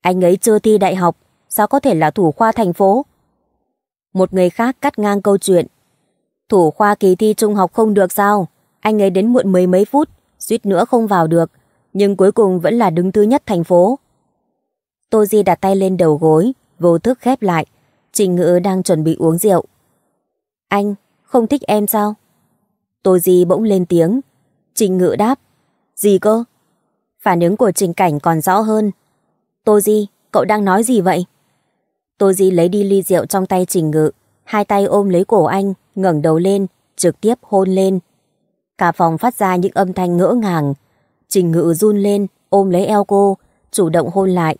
Anh ấy chưa thi đại học, sao có thể là thủ khoa thành phố? Một người khác cắt ngang câu chuyện. Thủ khoa kỳ thi trung học không được sao? Anh ấy đến muộn mười mấy phút, suýt nữa không vào được, nhưng cuối cùng vẫn là đứng thứ nhất thành phố. Tô Di đặt tay lên đầu gối, vô thức khép lại. Trình Ngữ đang chuẩn bị uống rượu, anh, không thích em sao? Tô Di bỗng lên tiếng. Trình ngự đáp. Gì cơ? Phản ứng của trình cảnh còn rõ hơn. Tô Di, cậu đang nói gì vậy? Tô Di lấy đi ly rượu trong tay trình ngự. Hai tay ôm lấy cổ anh, ngẩng đầu lên, trực tiếp hôn lên. Cả phòng phát ra những âm thanh ngỡ ngàng. Trình ngự run lên, ôm lấy eo cô, chủ động hôn lại.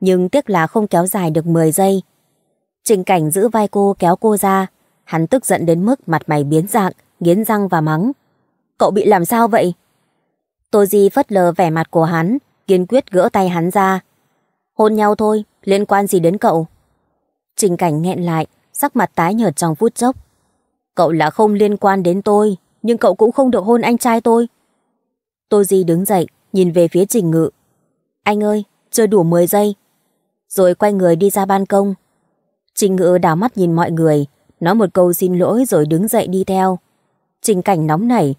Nhưng tiếc là không kéo dài được 10 giây. Trình cảnh giữ vai cô kéo cô ra, Hắn tức giận đến mức mặt mày biến dạng, nghiến răng và mắng. Cậu bị làm sao vậy? Tô Di phất lờ vẻ mặt của hắn, kiên quyết gỡ tay hắn ra. Hôn nhau thôi, liên quan gì đến cậu? Trình cảnh nghẹn lại, sắc mặt tái nhợt trong phút chốc. Cậu là không liên quan đến tôi, nhưng cậu cũng không được hôn anh trai tôi. Tô Di đứng dậy, nhìn về phía Trình Ngự. Anh ơi, chơi đủ 10 giây. Rồi quay người đi ra ban công. Trình Ngự đảo mắt nhìn mọi người, Nói một câu xin lỗi rồi đứng dậy đi theo. Trình cảnh nóng nảy.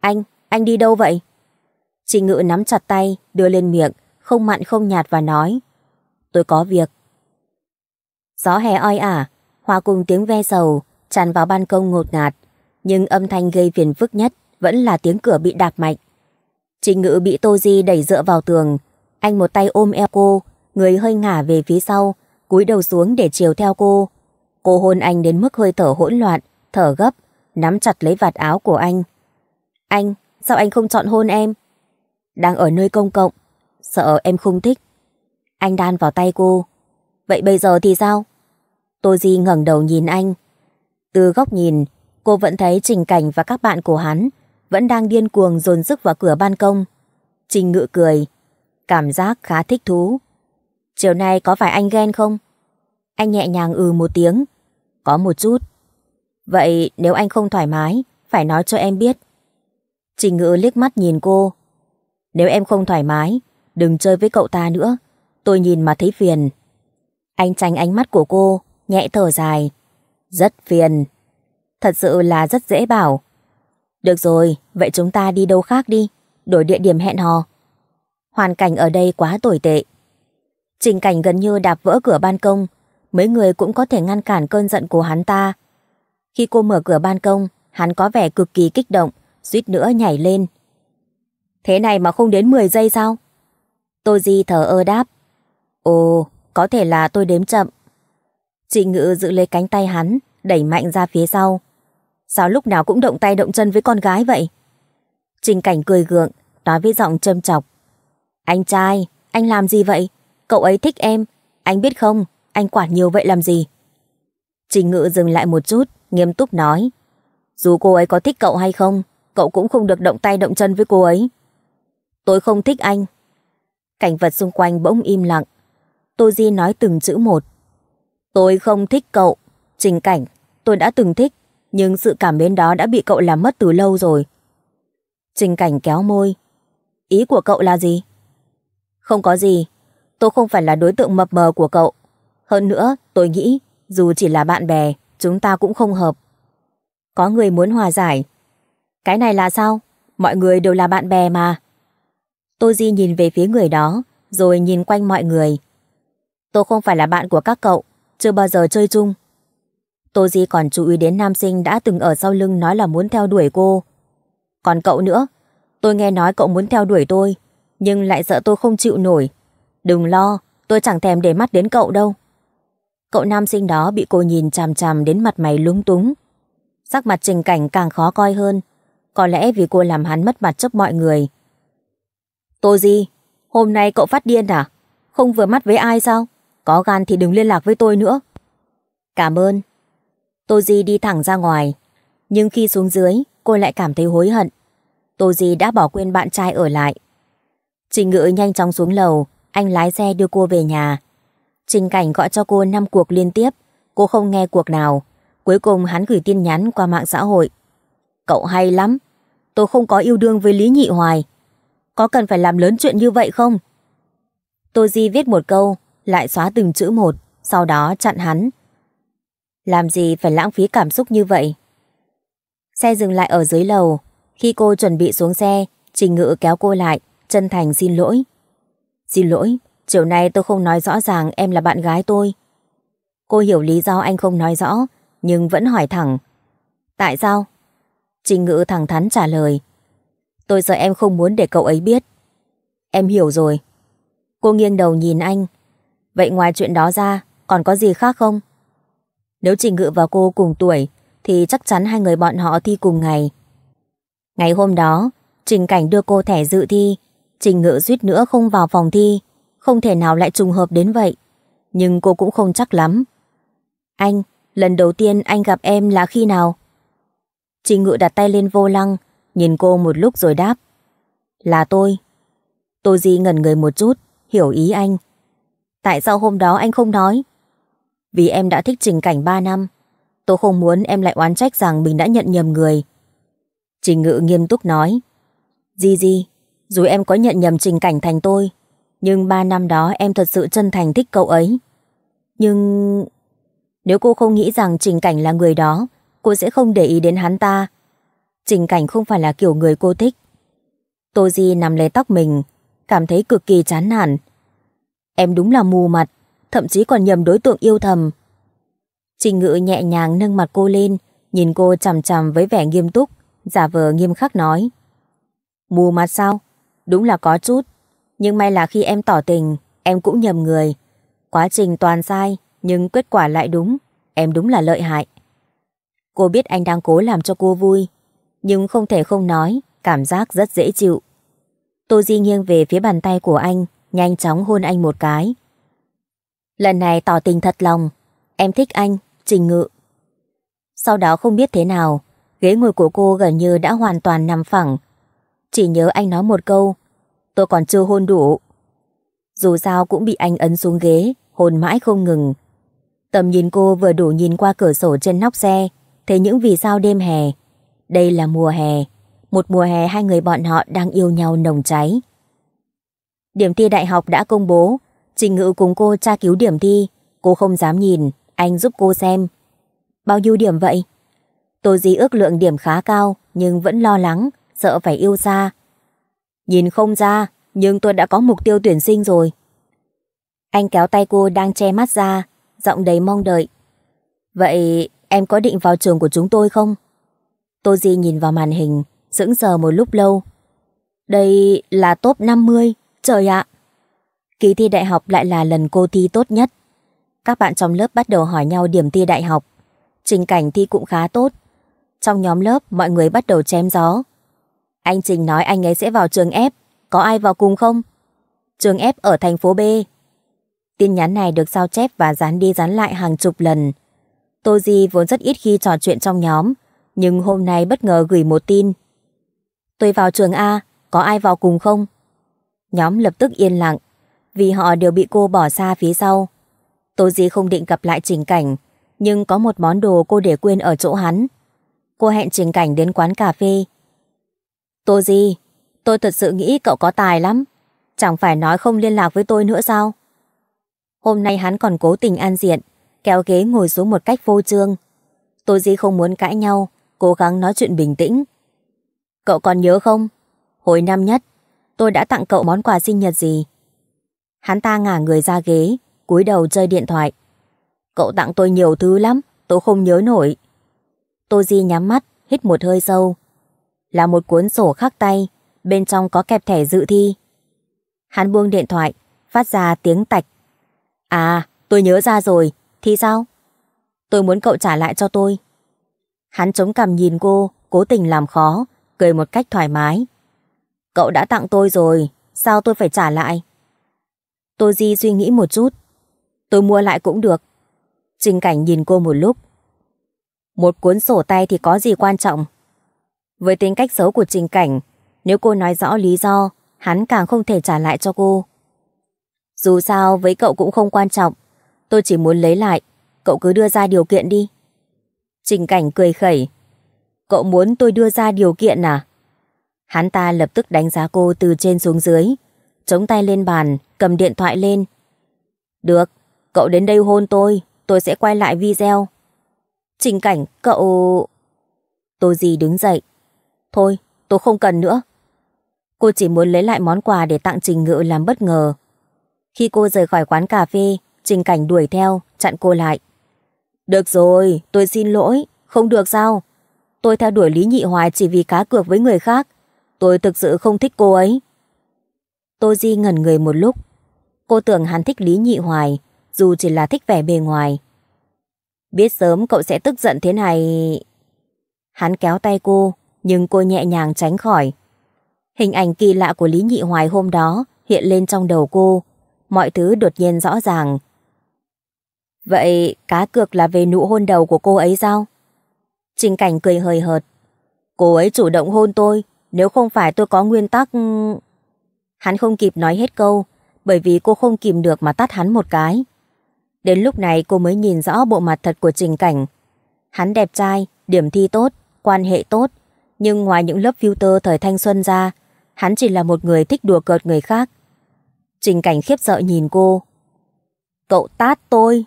Anh, anh đi đâu vậy? chị ngự nắm chặt tay, đưa lên miệng, không mặn không nhạt và nói. Tôi có việc. Gió hè oi ả, hòa cùng tiếng ve sầu, tràn vào ban công ngột ngạt. Nhưng âm thanh gây phiền phức nhất vẫn là tiếng cửa bị đạp mạnh. Trình ngự bị Tô Di đẩy dựa vào tường. Anh một tay ôm eo cô, người hơi ngả về phía sau, cúi đầu xuống để chiều theo cô. Cô hôn anh đến mức hơi thở hỗn loạn, thở gấp, nắm chặt lấy vạt áo của anh. Anh, sao anh không chọn hôn em? Đang ở nơi công cộng, sợ em không thích. Anh đan vào tay cô. Vậy bây giờ thì sao? Tô Di ngẩng đầu nhìn anh. Từ góc nhìn, cô vẫn thấy Trình Cảnh và các bạn của hắn vẫn đang điên cuồng dồn sức vào cửa ban công. Trình ngự cười, cảm giác khá thích thú. Chiều nay có phải anh ghen không? Anh nhẹ nhàng ừ một tiếng. Có một chút. Vậy nếu anh không thoải mái, phải nói cho em biết. Trình ngữ liếc mắt nhìn cô. Nếu em không thoải mái, đừng chơi với cậu ta nữa. Tôi nhìn mà thấy phiền. Anh tránh ánh mắt của cô, nhẹ thở dài. Rất phiền. Thật sự là rất dễ bảo. Được rồi, vậy chúng ta đi đâu khác đi, đổi địa điểm hẹn hò. Hoàn cảnh ở đây quá tồi tệ. Trình cảnh gần như đạp vỡ cửa ban công, mấy người cũng có thể ngăn cản cơn giận của hắn ta. Khi cô mở cửa ban công, hắn có vẻ cực kỳ kích động, suýt nữa nhảy lên. Thế này mà không đến 10 giây sao? Tôi di thở ơ đáp. Ồ, có thể là tôi đếm chậm. Chị Ngự giữ lấy cánh tay hắn, đẩy mạnh ra phía sau. Sao lúc nào cũng động tay động chân với con gái vậy? Trình Cảnh cười gượng, nói với giọng châm chọc. Anh trai, anh làm gì vậy? Cậu ấy thích em, anh biết không, anh quản nhiều vậy làm gì? Trình ngự dừng lại một chút, nghiêm túc nói. Dù cô ấy có thích cậu hay không, cậu cũng không được động tay động chân với cô ấy. Tôi không thích anh. Cảnh vật xung quanh bỗng im lặng. Tô Di nói từng chữ một. Tôi không thích cậu. Trình cảnh, tôi đã từng thích, nhưng sự cảm mến đó đã bị cậu làm mất từ lâu rồi. Trình cảnh kéo môi. Ý của cậu là gì? Không có gì. Tôi không phải là đối tượng mập mờ của cậu. Hơn nữa, tôi nghĩ, dù chỉ là bạn bè, chúng ta cũng không hợp. Có người muốn hòa giải. Cái này là sao? Mọi người đều là bạn bè mà. tôi Di nhìn về phía người đó, rồi nhìn quanh mọi người. Tôi không phải là bạn của các cậu, chưa bao giờ chơi chung. tôi Di còn chú ý đến nam sinh đã từng ở sau lưng nói là muốn theo đuổi cô. Còn cậu nữa, tôi nghe nói cậu muốn theo đuổi tôi, nhưng lại sợ tôi không chịu nổi. Đừng lo, tôi chẳng thèm để mắt đến cậu đâu. Cậu nam sinh đó bị cô nhìn chằm chằm đến mặt mày lúng túng. Sắc mặt trình cảnh càng khó coi hơn. Có lẽ vì cô làm hắn mất mặt trước mọi người. Tô Di, hôm nay cậu phát điên à? Không vừa mắt với ai sao? Có gan thì đừng liên lạc với tôi nữa. Cảm ơn. Tô Di đi thẳng ra ngoài. Nhưng khi xuống dưới, cô lại cảm thấy hối hận. Tô Di đã bỏ quên bạn trai ở lại. Trình ngự nhanh chóng xuống lầu, anh lái xe đưa cô về nhà. Trình Cảnh gọi cho cô 5 cuộc liên tiếp, cô không nghe cuộc nào. Cuối cùng hắn gửi tin nhắn qua mạng xã hội. Cậu hay lắm, tôi không có yêu đương với Lý Nhị Hoài. Có cần phải làm lớn chuyện như vậy không? Tô Di viết một câu, lại xóa từng chữ một, sau đó chặn hắn. Làm gì phải lãng phí cảm xúc như vậy? Xe dừng lại ở dưới lầu. Khi cô chuẩn bị xuống xe, Trình Ngự kéo cô lại, chân thành xin lỗi. Xin lỗi, Chiều nay tôi không nói rõ ràng em là bạn gái tôi. Cô hiểu lý do anh không nói rõ, nhưng vẫn hỏi thẳng. Tại sao? Trình ngữ thẳng thắn trả lời. Tôi sợ em không muốn để cậu ấy biết. Em hiểu rồi. Cô nghiêng đầu nhìn anh. Vậy ngoài chuyện đó ra, còn có gì khác không? Nếu Trình Ngự và cô cùng tuổi, thì chắc chắn hai người bọn họ thi cùng ngày. Ngày hôm đó, Trình Cảnh đưa cô thẻ dự thi. Trình Ngự suýt nữa không vào phòng thi không thể nào lại trùng hợp đến vậy. Nhưng cô cũng không chắc lắm. Anh, lần đầu tiên anh gặp em là khi nào? Chị Ngự đặt tay lên vô lăng, nhìn cô một lúc rồi đáp. Là tôi. Tôi Di ngẩn người một chút, hiểu ý anh. Tại sao hôm đó anh không nói? Vì em đã thích Trình Cảnh 3 năm. Tôi không muốn em lại oán trách rằng mình đã nhận nhầm người. Trình Ngự nghiêm túc nói. Di Di, dù em có nhận nhầm Trình Cảnh thành tôi, nhưng ba năm đó em thật sự chân thành thích cậu ấy. Nhưng... Nếu cô không nghĩ rằng Trình Cảnh là người đó, cô sẽ không để ý đến hắn ta. Trình Cảnh không phải là kiểu người cô thích. Tô Di nằm lấy tóc mình, cảm thấy cực kỳ chán nản. Em đúng là mù mặt, thậm chí còn nhầm đối tượng yêu thầm. Trình Ngự nhẹ nhàng nâng mặt cô lên, nhìn cô chằm chằm với vẻ nghiêm túc, giả vờ nghiêm khắc nói. Mù mặt sao? Đúng là có chút. Nhưng may là khi em tỏ tình, em cũng nhầm người. Quá trình toàn sai, nhưng kết quả lại đúng. Em đúng là lợi hại. Cô biết anh đang cố làm cho cô vui, nhưng không thể không nói, cảm giác rất dễ chịu. Tô Di nghiêng về phía bàn tay của anh, nhanh chóng hôn anh một cái. Lần này tỏ tình thật lòng, em thích anh, trình ngự. Sau đó không biết thế nào, ghế ngồi của cô gần như đã hoàn toàn nằm phẳng. Chỉ nhớ anh nói một câu, tôi còn chưa hôn đủ. Dù sao cũng bị anh ấn xuống ghế, hôn mãi không ngừng. Tầm nhìn cô vừa đủ nhìn qua cửa sổ trên nóc xe, thấy những vì sao đêm hè. Đây là mùa hè, một mùa hè hai người bọn họ đang yêu nhau nồng cháy. Điểm thi đại học đã công bố, Trình Ngự cùng cô tra cứu điểm thi, cô không dám nhìn, anh giúp cô xem. Bao nhiêu điểm vậy? Tôi dí ước lượng điểm khá cao, nhưng vẫn lo lắng, sợ phải yêu xa, Nhìn không ra, nhưng tôi đã có mục tiêu tuyển sinh rồi. Anh kéo tay cô đang che mắt ra, giọng đầy mong đợi. Vậy em có định vào trường của chúng tôi không? Tô Di nhìn vào màn hình, sững sờ một lúc lâu. Đây là top 50, trời ạ! Kỳ thi đại học lại là lần cô thi tốt nhất. Các bạn trong lớp bắt đầu hỏi nhau điểm thi đại học. Trình cảnh thi cũng khá tốt. Trong nhóm lớp, mọi người bắt đầu chém gió, anh Trình nói anh ấy sẽ vào trường F, có ai vào cùng không? Trường F ở thành phố B. Tin nhắn này được sao chép và dán đi dán lại hàng chục lần. Toji vốn rất ít khi trò chuyện trong nhóm, nhưng hôm nay bất ngờ gửi một tin. Tôi vào trường A, có ai vào cùng không? Nhóm lập tức yên lặng, vì họ đều bị cô bỏ xa phía sau. Toji không định gặp lại trình cảnh, nhưng có một món đồ cô để quên ở chỗ hắn. Cô hẹn trình cảnh đến quán cà phê, Tôi gì? tôi thật sự nghĩ cậu có tài lắm. Chẳng phải nói không liên lạc với tôi nữa sao? Hôm nay hắn còn cố tình an diện, kéo ghế ngồi xuống một cách vô trương. Tôi gì không muốn cãi nhau, cố gắng nói chuyện bình tĩnh. Cậu còn nhớ không? Hồi năm nhất, tôi đã tặng cậu món quà sinh nhật gì? Hắn ta ngả người ra ghế, cúi đầu chơi điện thoại. Cậu tặng tôi nhiều thứ lắm, tôi không nhớ nổi. Tô Di nhắm mắt, hít một hơi sâu, là một cuốn sổ khắc tay, bên trong có kẹp thẻ dự thi. Hắn buông điện thoại, phát ra tiếng tạch. À, tôi nhớ ra rồi, thì sao? Tôi muốn cậu trả lại cho tôi. Hắn chống cằm nhìn cô, cố tình làm khó, cười một cách thoải mái. Cậu đã tặng tôi rồi, sao tôi phải trả lại? Tôi Di suy nghĩ một chút. Tôi mua lại cũng được. Trình cảnh nhìn cô một lúc. Một cuốn sổ tay thì có gì quan trọng, với tính cách xấu của Trình Cảnh, nếu cô nói rõ lý do, hắn càng không thể trả lại cho cô. Dù sao với cậu cũng không quan trọng, tôi chỉ muốn lấy lại, cậu cứ đưa ra điều kiện đi. Trình Cảnh cười khẩy. Cậu muốn tôi đưa ra điều kiện à? Hắn ta lập tức đánh giá cô từ trên xuống dưới, chống tay lên bàn, cầm điện thoại lên. Được, cậu đến đây hôn tôi, tôi sẽ quay lại video. Trình cảnh, cậu... Tô Di đứng dậy, Thôi, tôi không cần nữa. Cô chỉ muốn lấy lại món quà để tặng Trình Ngự làm bất ngờ. Khi cô rời khỏi quán cà phê, Trình Cảnh đuổi theo, chặn cô lại. Được rồi, tôi xin lỗi, không được sao? Tôi theo đuổi Lý Nhị Hoài chỉ vì cá cược với người khác. Tôi thực sự không thích cô ấy. Tô Di ngẩn người một lúc. Cô tưởng hắn thích Lý Nhị Hoài, dù chỉ là thích vẻ bề ngoài. Biết sớm cậu sẽ tức giận thế này... Hắn kéo tay cô, nhưng cô nhẹ nhàng tránh khỏi. Hình ảnh kỳ lạ của Lý Nhị Hoài hôm đó hiện lên trong đầu cô, mọi thứ đột nhiên rõ ràng. Vậy cá cược là về nụ hôn đầu của cô ấy sao? Trình Cảnh cười hời hợt. Cô ấy chủ động hôn tôi, nếu không phải tôi có nguyên tắc... Ừ. Hắn không kịp nói hết câu, bởi vì cô không kìm được mà tắt hắn một cái. Đến lúc này cô mới nhìn rõ bộ mặt thật của Trình Cảnh. Hắn đẹp trai, điểm thi tốt, quan hệ tốt, nhưng ngoài những lớp filter thời thanh xuân ra, hắn chỉ là một người thích đùa cợt người khác. Trình cảnh khiếp sợ nhìn cô. Cậu tát tôi.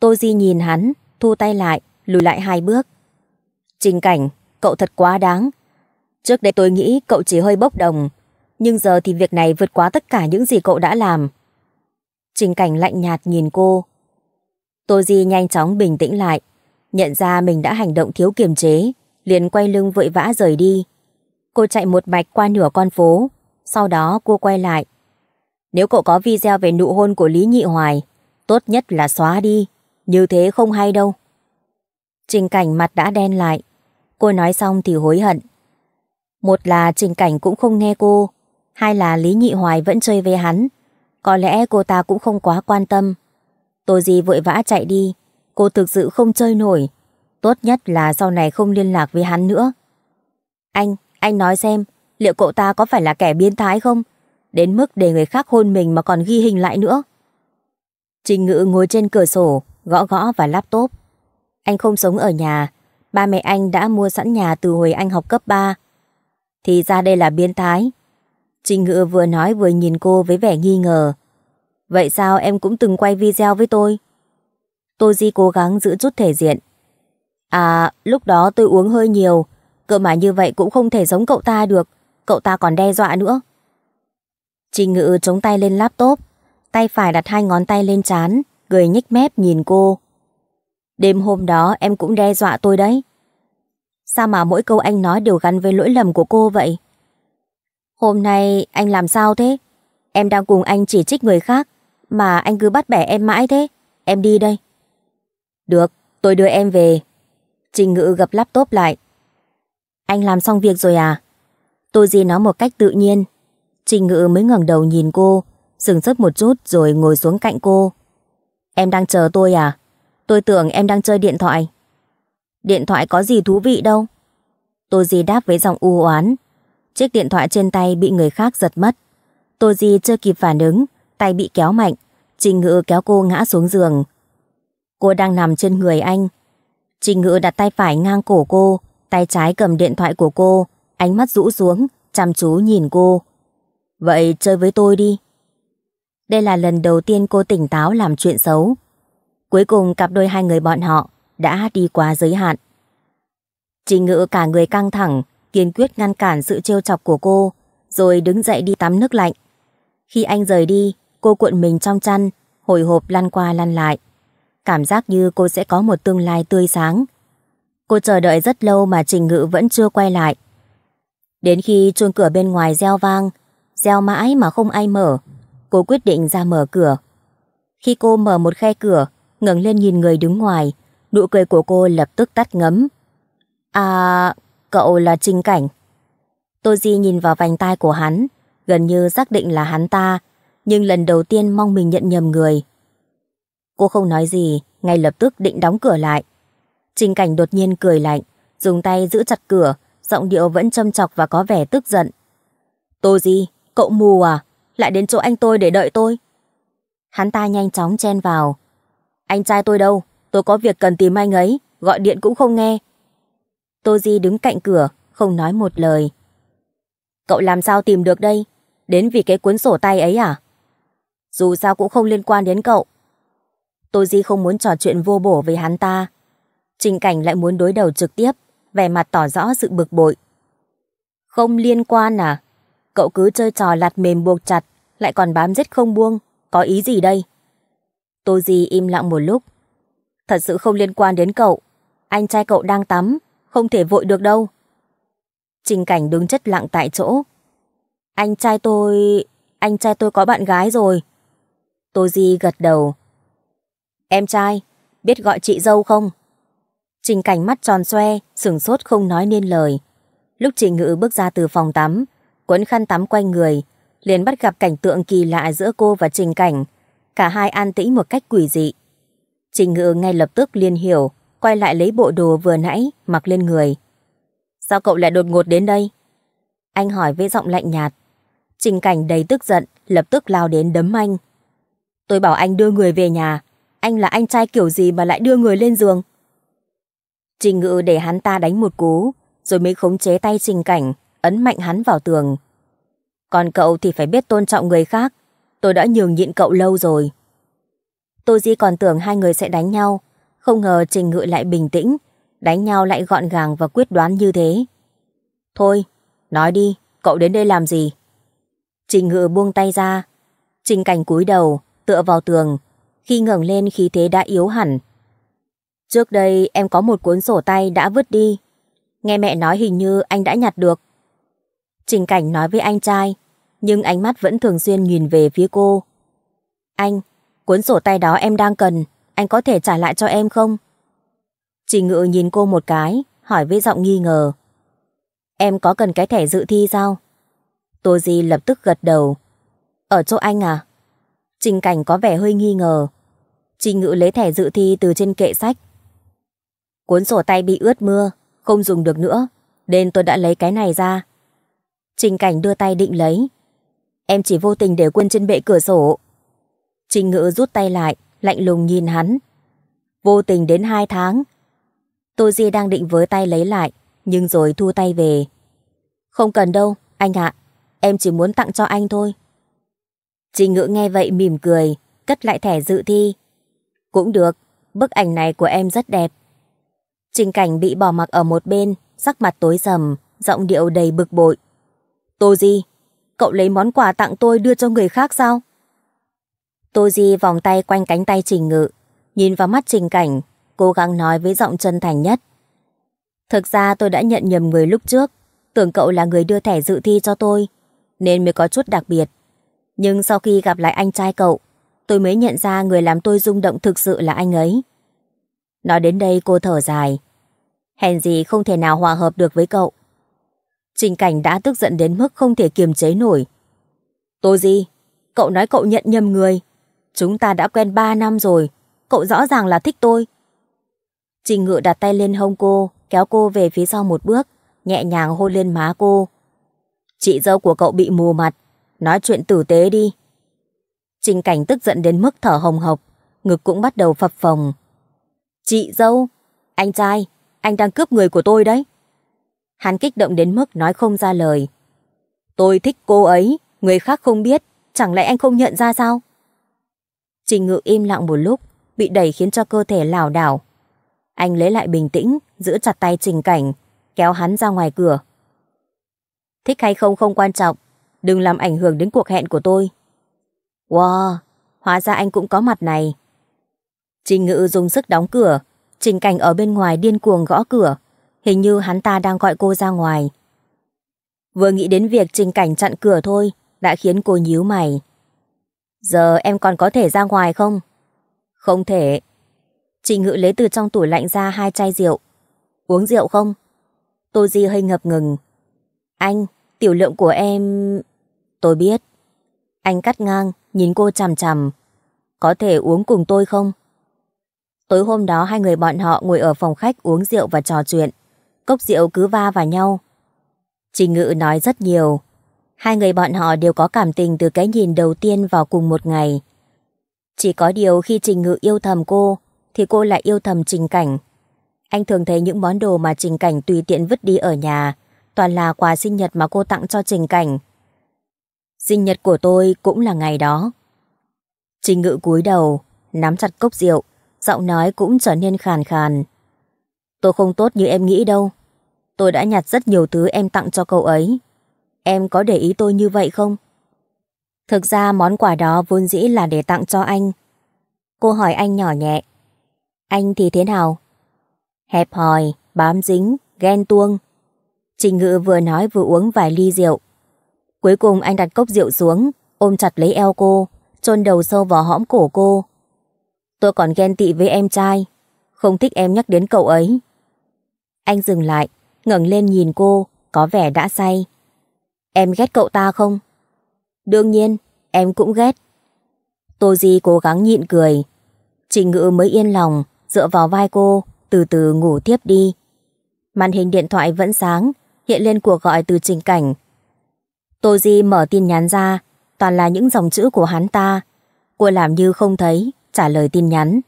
Tôi di nhìn hắn, thu tay lại, lùi lại hai bước. Trình cảnh, cậu thật quá đáng. Trước đây tôi nghĩ cậu chỉ hơi bốc đồng, nhưng giờ thì việc này vượt quá tất cả những gì cậu đã làm. Trình cảnh lạnh nhạt nhìn cô. Tôi di nhanh chóng bình tĩnh lại, nhận ra mình đã hành động thiếu kiềm chế, liền quay lưng vội vã rời đi. Cô chạy một mạch qua nửa con phố, sau đó cô quay lại. Nếu cậu có video về nụ hôn của Lý Nhị Hoài, tốt nhất là xóa đi, như thế không hay đâu. Trình cảnh mặt đã đen lại, cô nói xong thì hối hận. Một là trình cảnh cũng không nghe cô, hai là Lý Nhị Hoài vẫn chơi với hắn. Có lẽ cô ta cũng không quá quan tâm. tôi gì vội vã chạy đi, cô thực sự không chơi nổi, Tốt nhất là sau này không liên lạc với hắn nữa. Anh, anh nói xem, liệu cậu ta có phải là kẻ biến thái không? Đến mức để người khác hôn mình mà còn ghi hình lại nữa. Trình ngự ngồi trên cửa sổ, gõ gõ vào laptop. Anh không sống ở nhà, ba mẹ anh đã mua sẵn nhà từ hồi anh học cấp 3. Thì ra đây là biến thái. Trình ngự vừa nói vừa nhìn cô với vẻ nghi ngờ. Vậy sao em cũng từng quay video với tôi? Tôi di cố gắng giữ chút thể diện À, lúc đó tôi uống hơi nhiều, cơ mà như vậy cũng không thể giống cậu ta được, cậu ta còn đe dọa nữa. Trình Ngự chống tay lên laptop, tay phải đặt hai ngón tay lên chán, cười nhích mép nhìn cô. Đêm hôm đó em cũng đe dọa tôi đấy. Sao mà mỗi câu anh nói đều gắn với lỗi lầm của cô vậy? Hôm nay anh làm sao thế? Em đang cùng anh chỉ trích người khác, mà anh cứ bắt bẻ em mãi thế. Em đi đây. Được, tôi đưa em về, Trình Ngự gập laptop lại. Anh làm xong việc rồi à? Tôi gì nó một cách tự nhiên. Trình Ngự mới ngẩng đầu nhìn cô, dừng sớt một chút rồi ngồi xuống cạnh cô. Em đang chờ tôi à? Tôi tưởng em đang chơi điện thoại. Điện thoại có gì thú vị đâu. Tôi gì đáp với giọng u oán. Chiếc điện thoại trên tay bị người khác giật mất. Tôi gì chưa kịp phản ứng, tay bị kéo mạnh. Trình Ngự kéo cô ngã xuống giường. Cô đang nằm trên người anh, Trình Ngự đặt tay phải ngang cổ cô, tay trái cầm điện thoại của cô, ánh mắt rũ xuống, chăm chú nhìn cô. Vậy chơi với tôi đi. Đây là lần đầu tiên cô tỉnh táo làm chuyện xấu. Cuối cùng cặp đôi hai người bọn họ đã đi quá giới hạn. Trình Ngự cả người căng thẳng, kiên quyết ngăn cản sự trêu chọc của cô, rồi đứng dậy đi tắm nước lạnh. Khi anh rời đi, cô cuộn mình trong chăn, hồi hộp lăn qua lăn lại cảm giác như cô sẽ có một tương lai tươi sáng. Cô chờ đợi rất lâu mà Trình Ngự vẫn chưa quay lại. Đến khi chuông cửa bên ngoài reo vang, reo mãi mà không ai mở, cô quyết định ra mở cửa. Khi cô mở một khe cửa, ngẩng lên nhìn người đứng ngoài, nụ cười của cô lập tức tắt ngấm. À, cậu là Trình Cảnh. Tô Di nhìn vào vành tai của hắn, gần như xác định là hắn ta, nhưng lần đầu tiên mong mình nhận nhầm người. Cô không nói gì, ngay lập tức định đóng cửa lại. Trình cảnh đột nhiên cười lạnh, dùng tay giữ chặt cửa, giọng điệu vẫn châm chọc và có vẻ tức giận. Tô di cậu mù à? Lại đến chỗ anh tôi để đợi tôi. Hắn ta nhanh chóng chen vào. Anh trai tôi đâu? Tôi có việc cần tìm anh ấy, gọi điện cũng không nghe. Tô Di đứng cạnh cửa, không nói một lời. Cậu làm sao tìm được đây? Đến vì cái cuốn sổ tay ấy à? Dù sao cũng không liên quan đến cậu, Tôi Di không muốn trò chuyện vô bổ với hắn ta. Trình cảnh lại muốn đối đầu trực tiếp, vẻ mặt tỏ rõ sự bực bội. Không liên quan à? Cậu cứ chơi trò lạt mềm buộc chặt, lại còn bám giết không buông, có ý gì đây? Tô Di im lặng một lúc. Thật sự không liên quan đến cậu. Anh trai cậu đang tắm, không thể vội được đâu. Trình cảnh đứng chất lặng tại chỗ. Anh trai tôi... Anh trai tôi có bạn gái rồi. Tô Di gật đầu, Em trai, biết gọi chị dâu không? Trình cảnh mắt tròn xoe, sửng sốt không nói nên lời. Lúc chị ngự bước ra từ phòng tắm, quấn khăn tắm quanh người, liền bắt gặp cảnh tượng kỳ lạ giữa cô và trình cảnh. Cả hai an tĩnh một cách quỷ dị. Trình ngự ngay lập tức liền hiểu, quay lại lấy bộ đồ vừa nãy, mặc lên người. Sao cậu lại đột ngột đến đây? Anh hỏi với giọng lạnh nhạt. Trình cảnh đầy tức giận, lập tức lao đến đấm anh. Tôi bảo anh đưa người về nhà, anh là anh trai kiểu gì mà lại đưa người lên giường. Trình ngự để hắn ta đánh một cú, rồi mới khống chế tay trình cảnh, ấn mạnh hắn vào tường. Còn cậu thì phải biết tôn trọng người khác, tôi đã nhường nhịn cậu lâu rồi. Tôi Di còn tưởng hai người sẽ đánh nhau, không ngờ trình ngự lại bình tĩnh, đánh nhau lại gọn gàng và quyết đoán như thế. Thôi, nói đi, cậu đến đây làm gì? Trình ngự buông tay ra, trình cảnh cúi đầu, tựa vào tường, khi ngẩng lên khí thế đã yếu hẳn. Trước đây em có một cuốn sổ tay đã vứt đi. Nghe mẹ nói hình như anh đã nhặt được. Trình Cảnh nói với anh trai, nhưng ánh mắt vẫn thường xuyên nhìn về phía cô. Anh, cuốn sổ tay đó em đang cần, anh có thể trả lại cho em không? Trình Ngự nhìn cô một cái, hỏi với giọng nghi ngờ. Em có cần cái thẻ dự thi sao? Tô Di lập tức gật đầu. Ở chỗ anh à? Trình Cảnh có vẻ hơi nghi ngờ. Trình Ngự lấy thẻ dự thi từ trên kệ sách. Cuốn sổ tay bị ướt mưa, không dùng được nữa, nên tôi đã lấy cái này ra. Trình Cảnh đưa tay định lấy. Em chỉ vô tình để quên trên bệ cửa sổ. Trình Ngự rút tay lại, lạnh lùng nhìn hắn. Vô tình đến hai tháng. Tôi Di đang định với tay lấy lại, nhưng rồi thu tay về. Không cần đâu, anh ạ. em chỉ muốn tặng cho anh thôi. Trình ngữ nghe vậy mỉm cười, cất lại thẻ dự thi. Cũng được, bức ảnh này của em rất đẹp. Trình cảnh bị bỏ mặc ở một bên, sắc mặt tối sầm, giọng điệu đầy bực bội. Tô Di, cậu lấy món quà tặng tôi đưa cho người khác sao? Tô Di vòng tay quanh cánh tay Trình Ngự, nhìn vào mắt Trình Cảnh, cố gắng nói với giọng chân thành nhất. Thực ra tôi đã nhận nhầm người lúc trước, tưởng cậu là người đưa thẻ dự thi cho tôi, nên mới có chút đặc biệt. Nhưng sau khi gặp lại anh trai cậu, tôi mới nhận ra người làm tôi rung động thực sự là anh ấy. Nói đến đây cô thở dài. Hèn gì không thể nào hòa hợp được với cậu. Trình cảnh đã tức giận đến mức không thể kiềm chế nổi. Tô Di, cậu nói cậu nhận nhầm người. Chúng ta đã quen 3 năm rồi, cậu rõ ràng là thích tôi. Trình ngự đặt tay lên hông cô, kéo cô về phía sau một bước, nhẹ nhàng hôn lên má cô. Chị dâu của cậu bị mù mặt, nói chuyện tử tế đi. Trình cảnh tức giận đến mức thở hồng hộc, ngực cũng bắt đầu phập phồng. Chị dâu, anh trai, anh đang cướp người của tôi đấy. Hắn kích động đến mức nói không ra lời. Tôi thích cô ấy, người khác không biết, chẳng lẽ anh không nhận ra sao? Trình ngự im lặng một lúc, bị đẩy khiến cho cơ thể lảo đảo. Anh lấy lại bình tĩnh, giữ chặt tay trình cảnh, kéo hắn ra ngoài cửa. Thích hay không không quan trọng, đừng làm ảnh hưởng đến cuộc hẹn của tôi. Wow, hóa ra anh cũng có mặt này. Trình Ngự dùng sức đóng cửa, Trình Cảnh ở bên ngoài điên cuồng gõ cửa, hình như hắn ta đang gọi cô ra ngoài. Vừa nghĩ đến việc Trình Cảnh chặn cửa thôi, đã khiến cô nhíu mày. Giờ em còn có thể ra ngoài không? Không thể. Trình Ngự lấy từ trong tủ lạnh ra hai chai rượu. Uống rượu không? Tô Di hơi ngập ngừng. Anh, tiểu lượng của em tôi biết. Anh cắt ngang, nhìn cô chằm chằm. Có thể uống cùng tôi không? Tối hôm đó hai người bọn họ ngồi ở phòng khách uống rượu và trò chuyện. Cốc rượu cứ va vào nhau. Trình ngự nói rất nhiều. Hai người bọn họ đều có cảm tình từ cái nhìn đầu tiên vào cùng một ngày. Chỉ có điều khi Trình Ngự yêu thầm cô, thì cô lại yêu thầm Trình Cảnh. Anh thường thấy những món đồ mà Trình Cảnh tùy tiện vứt đi ở nhà, toàn là quà sinh nhật mà cô tặng cho Trình Cảnh Sinh nhật của tôi cũng là ngày đó. Trình ngự cúi đầu, nắm chặt cốc rượu, giọng nói cũng trở nên khàn khàn. Tôi không tốt như em nghĩ đâu. Tôi đã nhặt rất nhiều thứ em tặng cho cậu ấy. Em có để ý tôi như vậy không? Thực ra món quà đó vốn dĩ là để tặng cho anh. Cô hỏi anh nhỏ nhẹ. Anh thì thế nào? Hẹp hòi, bám dính, ghen tuông. Trình ngự vừa nói vừa uống vài ly rượu. Cuối cùng anh đặt cốc rượu xuống, ôm chặt lấy eo cô, chôn đầu sâu vào hõm cổ cô. Tôi còn ghen tị với em trai, không thích em nhắc đến cậu ấy. Anh dừng lại, ngẩng lên nhìn cô, có vẻ đã say. Em ghét cậu ta không? Đương nhiên, em cũng ghét. Tô Di cố gắng nhịn cười. Trình ngự mới yên lòng, dựa vào vai cô, từ từ ngủ tiếp đi. Màn hình điện thoại vẫn sáng, hiện lên cuộc gọi từ trình cảnh Tô Di mở tin nhắn ra, toàn là những dòng chữ của hắn ta. Cô làm như không thấy, trả lời tin nhắn.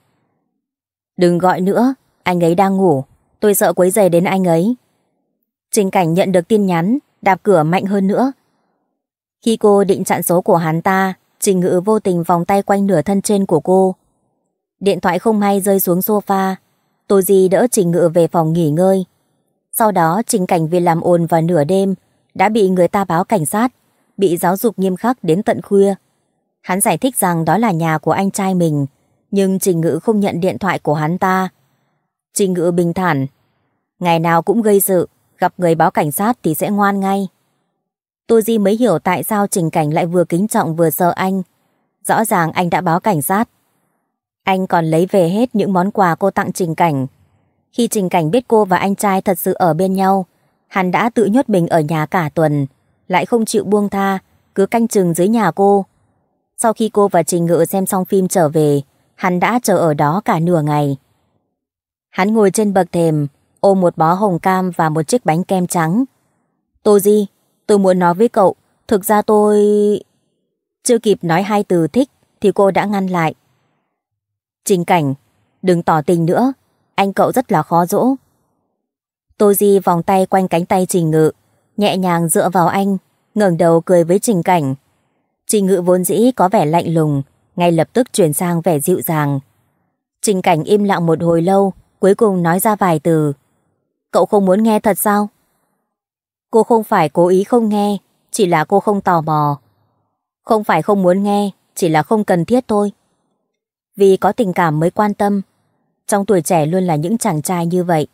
Đừng gọi nữa, anh ấy đang ngủ, tôi sợ quấy rầy đến anh ấy. Trình cảnh nhận được tin nhắn, đạp cửa mạnh hơn nữa. Khi cô định chặn số của hắn ta, Trình Ngự vô tình vòng tay quanh nửa thân trên của cô. Điện thoại không may rơi xuống sofa, Tô Di đỡ Trình Ngự về phòng nghỉ ngơi. Sau đó Trình Cảnh vì làm ồn vào nửa đêm đã bị người ta báo cảnh sát, bị giáo dục nghiêm khắc đến tận khuya. Hắn giải thích rằng đó là nhà của anh trai mình, nhưng Trình ngữ không nhận điện thoại của hắn ta. Trình ngữ bình thản, ngày nào cũng gây sự, gặp người báo cảnh sát thì sẽ ngoan ngay. Tô Di mới hiểu tại sao Trình Cảnh lại vừa kính trọng vừa sợ anh. Rõ ràng anh đã báo cảnh sát. Anh còn lấy về hết những món quà cô tặng Trình Cảnh. Khi Trình Cảnh biết cô và anh trai thật sự ở bên nhau, Hắn đã tự nhốt mình ở nhà cả tuần, lại không chịu buông tha, cứ canh chừng dưới nhà cô. Sau khi cô và Trình Ngự xem xong phim trở về, hắn đã chờ ở đó cả nửa ngày. Hắn ngồi trên bậc thềm, ôm một bó hồng cam và một chiếc bánh kem trắng. Tô Di, tôi muốn nói với cậu, thực ra tôi... Chưa kịp nói hai từ thích thì cô đã ngăn lại. Trình cảnh, đừng tỏ tình nữa, anh cậu rất là khó dỗ. Tô Di vòng tay quanh cánh tay Trình Ngự, nhẹ nhàng dựa vào anh, ngẩng đầu cười với Trình Cảnh. Trình Ngự vốn dĩ có vẻ lạnh lùng, ngay lập tức chuyển sang vẻ dịu dàng. Trình Cảnh im lặng một hồi lâu, cuối cùng nói ra vài từ. Cậu không muốn nghe thật sao? Cô không phải cố ý không nghe, chỉ là cô không tò mò. Không phải không muốn nghe, chỉ là không cần thiết thôi. Vì có tình cảm mới quan tâm. Trong tuổi trẻ luôn là những chàng trai như vậy.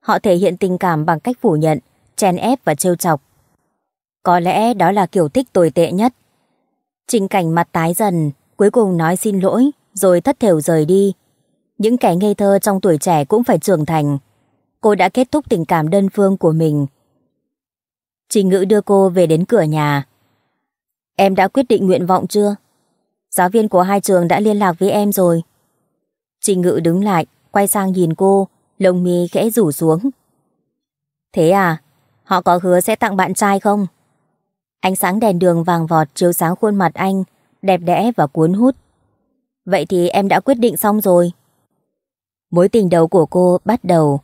Họ thể hiện tình cảm bằng cách phủ nhận, chèn ép và trêu chọc. Có lẽ đó là kiểu thích tồi tệ nhất. Trình cảnh mặt tái dần, cuối cùng nói xin lỗi, rồi thất thểu rời đi. Những kẻ ngây thơ trong tuổi trẻ cũng phải trưởng thành. Cô đã kết thúc tình cảm đơn phương của mình. Trình ngữ đưa cô về đến cửa nhà. Em đã quyết định nguyện vọng chưa? Giáo viên của hai trường đã liên lạc với em rồi. Trình ngữ đứng lại, quay sang nhìn cô, lông mi khẽ rủ xuống. Thế à, họ có hứa sẽ tặng bạn trai không? Ánh sáng đèn đường vàng vọt chiếu sáng khuôn mặt anh, đẹp đẽ và cuốn hút. Vậy thì em đã quyết định xong rồi. Mối tình đầu của cô bắt đầu.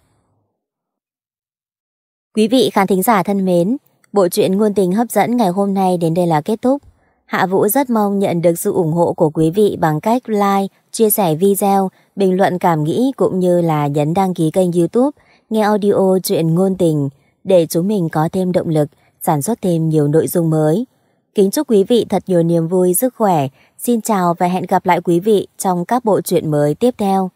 Quý vị khán thính giả thân mến, bộ truyện ngôn tình hấp dẫn ngày hôm nay đến đây là kết thúc. Hạ Vũ rất mong nhận được sự ủng hộ của quý vị bằng cách like, chia sẻ video, bình luận cảm nghĩ cũng như là nhấn đăng ký kênh youtube, nghe audio truyện ngôn tình để chúng mình có thêm động lực, sản xuất thêm nhiều nội dung mới. Kính chúc quý vị thật nhiều niềm vui, sức khỏe. Xin chào và hẹn gặp lại quý vị trong các bộ truyện mới tiếp theo.